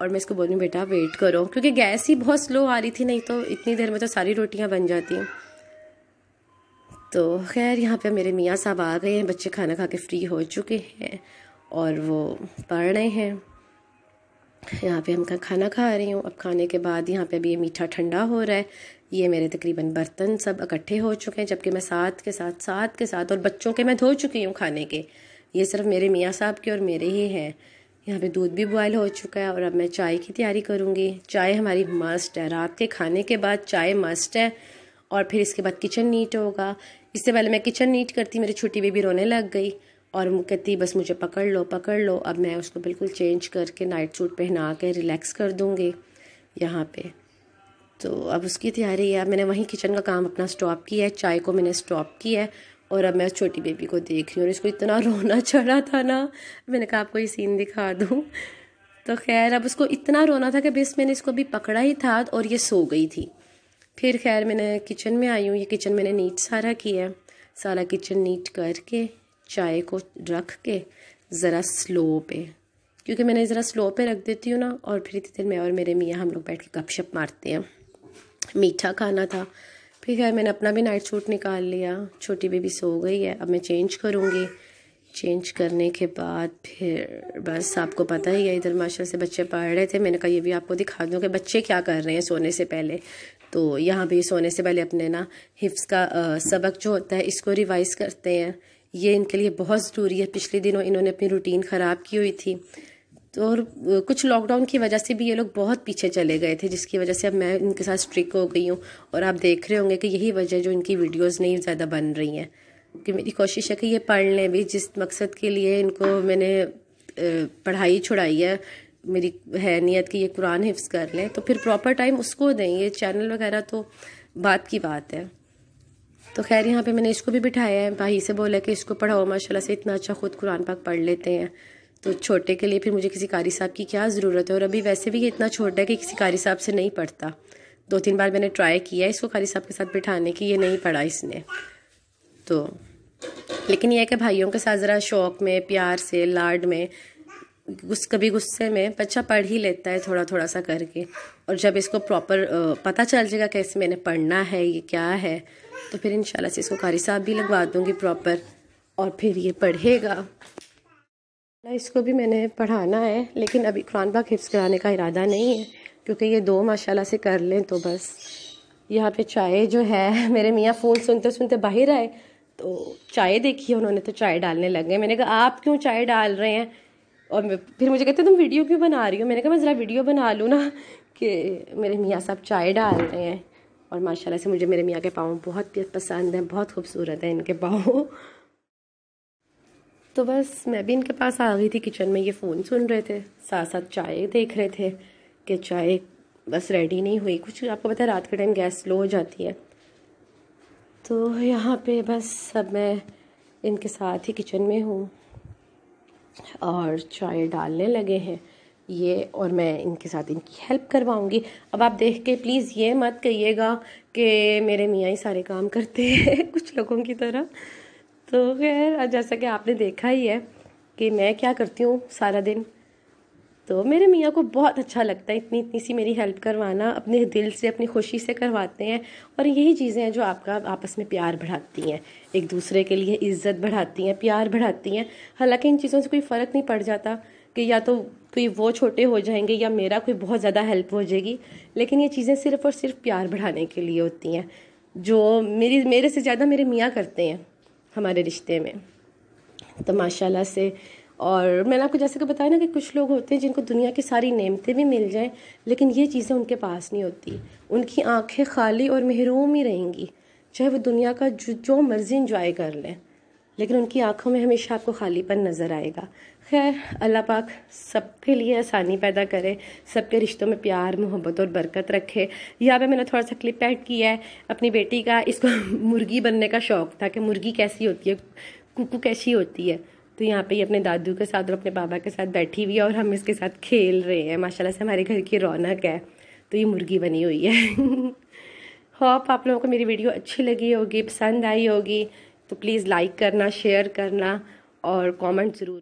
और मैं इसको बोलूँ बेटा वेट करो क्योंकि गैस ही बहुत स्लो आ रही थी नहीं तो इतनी देर में तो सारी रोटियाँ बन जाती हैं तो खैर यहाँ पे मेरे मियाँ साहब आ गए हैं बच्चे खाना खा के फ्री हो चुके हैं और वो पढ़ रहे हैं यहाँ पे हम खाना खा रही हूँ अब खाने के बाद यहाँ पे अभी ये मीठा ठंडा हो रहा है ये मेरे तकरीबन बर्तन सब इकट्ठे हो चुके हैं जबकि मैं साथ के साथ साथ के साथ और बच्चों के मैं धो चुकी हूँ खाने के ये सिर्फ मेरे मियाँ साहब के और मेरे ही हैं यहाँ पे दूध भी बॉयल हो चुका है और अब मैं चाय की तैयारी करूँगी चाय हमारी मस्ट है रात के खाने के बाद चाय मस्ट है और फिर इसके बाद किचन नीट होगा इससे पहले मैं किचन नीट करती मेरी छोटी बेबी रोने लग गई और कहती बस मुझे पकड़ लो पकड़ लो अब मैं उसको बिल्कुल चेंज करके नाइट सूट पहना के रिलैक्स कर दूँगी यहाँ पे तो अब उसकी तैयारी है मैंने वहीं किचन का काम अपना स्टॉप किया है चाय को मैंने स्टॉप किया है और अब मैं उस छोटी बेबी को देख रही हूँ और इसको इतना *laughs* रोना चढ़ा था ना मैंने कहा आपको ये सीन दिखा दूँ तो खैर अब उसको इतना रोना था कि बस मैंने इसको अभी पकड़ा ही था और ये सो गई थी फिर खैर मैंने किचन में आई हूँ ये किचन मैंने नीट सारा किया सारा किचन नीट करके चाय को रख के ज़रा स्लो पे क्योंकि मैंने ज़रा स्लो पे रख देती हूँ ना और फिर इतनी देर मैं और मेरे मियाँ हम लोग बैठ के गपशप मारते हैं मीठा खाना था फिर खैर मैंने अपना भी नाइट सूट निकाल लिया छोटी बेबी सो गई है अब मैं चेंज करूँगी चेंज करने के बाद फिर बस आपको पता ही है इधर माशा से बच्चे पढ़ रहे थे मैंने कहा ये भी आपको दिखा दूँ कि बच्चे क्या कर रहे हैं सोने से पहले तो यहाँ भी सोने से पहले अपने ना हिफ्स का सबक जो होता है इसको रिवाइज़ करते हैं ये इनके लिए बहुत ज़रूरी है पिछले दिनों इन्होंने अपनी रूटीन ख़राब की हुई थी तो और कुछ लॉकडाउन की वजह से भी ये लोग बहुत पीछे चले गए थे जिसकी वजह से अब मैं इनके साथ स्ट्रिक हो गई हूँ और आप देख रहे होंगे कि यही वजह जो इनकी वीडियोस नहीं ज़्यादा बन रही हैं कि मेरी कोशिश है कि ये पढ़ लें भी जिस मकसद के लिए इनको मैंने पढ़ाई छुड़ाई है मेरी है नीयत कि ये कुरान हिफ्स कर लें तो फिर प्रॉपर टाइम उसको दें ये चैनल वगैरह तो बात की बात है तो खैर यहाँ पे मैंने इसको भी बिठाया है भाई से बोला कि इसको पढ़ाओ माशाल्लाह से इतना अच्छा ख़ुद कुरान पाक पढ़ लेते हैं तो छोटे के लिए फिर मुझे किसी कारी साहब की क्या ज़रूरत है और अभी वैसे भी ये इतना छोटा है कि किसी कारी साहब से नहीं पढ़ता दो तीन बार मैंने ट्राई किया इसको कारी साहब के साथ बिठाने की ये नहीं पढ़ा इसने तो लेकिन यह है कि भाइयों के साथ ज़रा शौक़ में प्यार से लाड में गुस्स कभी गुस्से में बच्चा पढ़ ही लेता है थोड़ा थोड़ा सा करके और जब इसको प्रॉपर पता चल जाएगा कि इसमें मैंने पढ़ना है ये क्या है तो फिर इन से इसको कारी साहब भी लगवा दूँगी प्रॉपर और फिर ये पढ़ेगा इसको भी मैंने पढ़ाना है लेकिन अभी कुरान बाग हिफ्स कराने का इरादा नहीं है क्योंकि ये दो माशाल्लाह से कर लें तो बस यहाँ पे चाय जो है *laughs* मेरे मियाँ फ़ोन सुनते सुनते बाहर आए तो चाय देखी उन्होंने तो चाय डालने लग गए मैंने कहा आप क्यों चाय डाल रहे हैं और फिर मुझे कहते तुम वीडियो क्यों बना रही हो मैंने कहा मैं ज़रा वीडियो बना लूँ ना कि मेरे मियाँ साहब चाय डाल रहे हैं और माशाल्लाह से मुझे मेरे मियाँ के पाँव बहुत पसंद हैं बहुत खूबसूरत हैं इनके पाँव तो बस मैं भी इनके पास आ गई थी किचन में ये फ़ोन सुन रहे थे साथ साथ चाय देख रहे थे कि चाय बस रेडी नहीं हुई कुछ आपको पता है रात के टाइम गैस स्लो हो जाती है तो यहाँ पे बस अब मैं इनके साथ ही किचन में हूँ और चाय डालने लगे हैं ये और मैं इनके साथ इनकी हेल्प करवाऊँगी अब आप देख के प्लीज़ ये मत कहिएगा कि मेरे मियाँ ही सारे काम करते हैं *laughs* कुछ लोगों की तरह तो खैर जैसा कि आपने देखा ही है कि मैं क्या करती हूँ सारा दिन तो मेरे मियाँ को बहुत अच्छा लगता है इतनी इतनी सी मेरी हेल्प करवाना अपने दिल से अपनी खुशी से करवाते हैं और यही चीज़ें हैं जो आपका आपस में प्यार बढ़ाती हैं एक दूसरे के लिए इज्जत बढ़ाती हैं प्यार बढ़ाती हैं हालांकि इन चीज़ों से कोई फ़र्क नहीं पड़ जाता कि या तो तो ये वो छोटे हो जाएंगे या मेरा कोई बहुत ज़्यादा हेल्प हो जाएगी लेकिन ये चीज़ें सिर्फ़ और सिर्फ प्यार बढ़ाने के लिए होती हैं जो मेरी मेरे से ज़्यादा मेरे मियाँ करते हैं हमारे रिश्ते में तो माशाल्लाह से और मैंने आपको जैसे कि बताया ना कि कुछ लोग होते हैं जिनको दुनिया की सारी नेमतें भी मिल जाएं लेकिन ये चीज़ें उनके पास नहीं होती उनकी आंखें खाली और महरूम ही रहेंगी चाहे वो दुनिया का जो जो मर्ज़ी इंजॉय कर लें लेकिन उनकी आंखों में हमेशा आपको खालीपन नज़र आएगा खैर अल्लाह पाक सबके लिए आसानी पैदा करे सबके रिश्तों में प्यार मोहब्बत और बरकत रखे यहाँ पे मैंने थोड़ा सा क्लिप ऐड किया है अपनी बेटी का इसको *laughs* मुर्गी बनने का शौक़ था कि मुर्गी कैसी होती है कुकू कैसी होती है तो यहाँ पे ये अपने दादू के साथ और अपने बाबा के साथ बैठी हुई है और हम इसके साथ खेल रहे हैं माशाला से हमारे घर की रौनक है तो ये मुर्गी बनी हुई है *laughs* होप आप लोगों को मेरी वीडियो अच्छी लगी होगी पसंद आई होगी तो प्लीज़ लाइक करना शेयर करना और कमेंट ज़रूर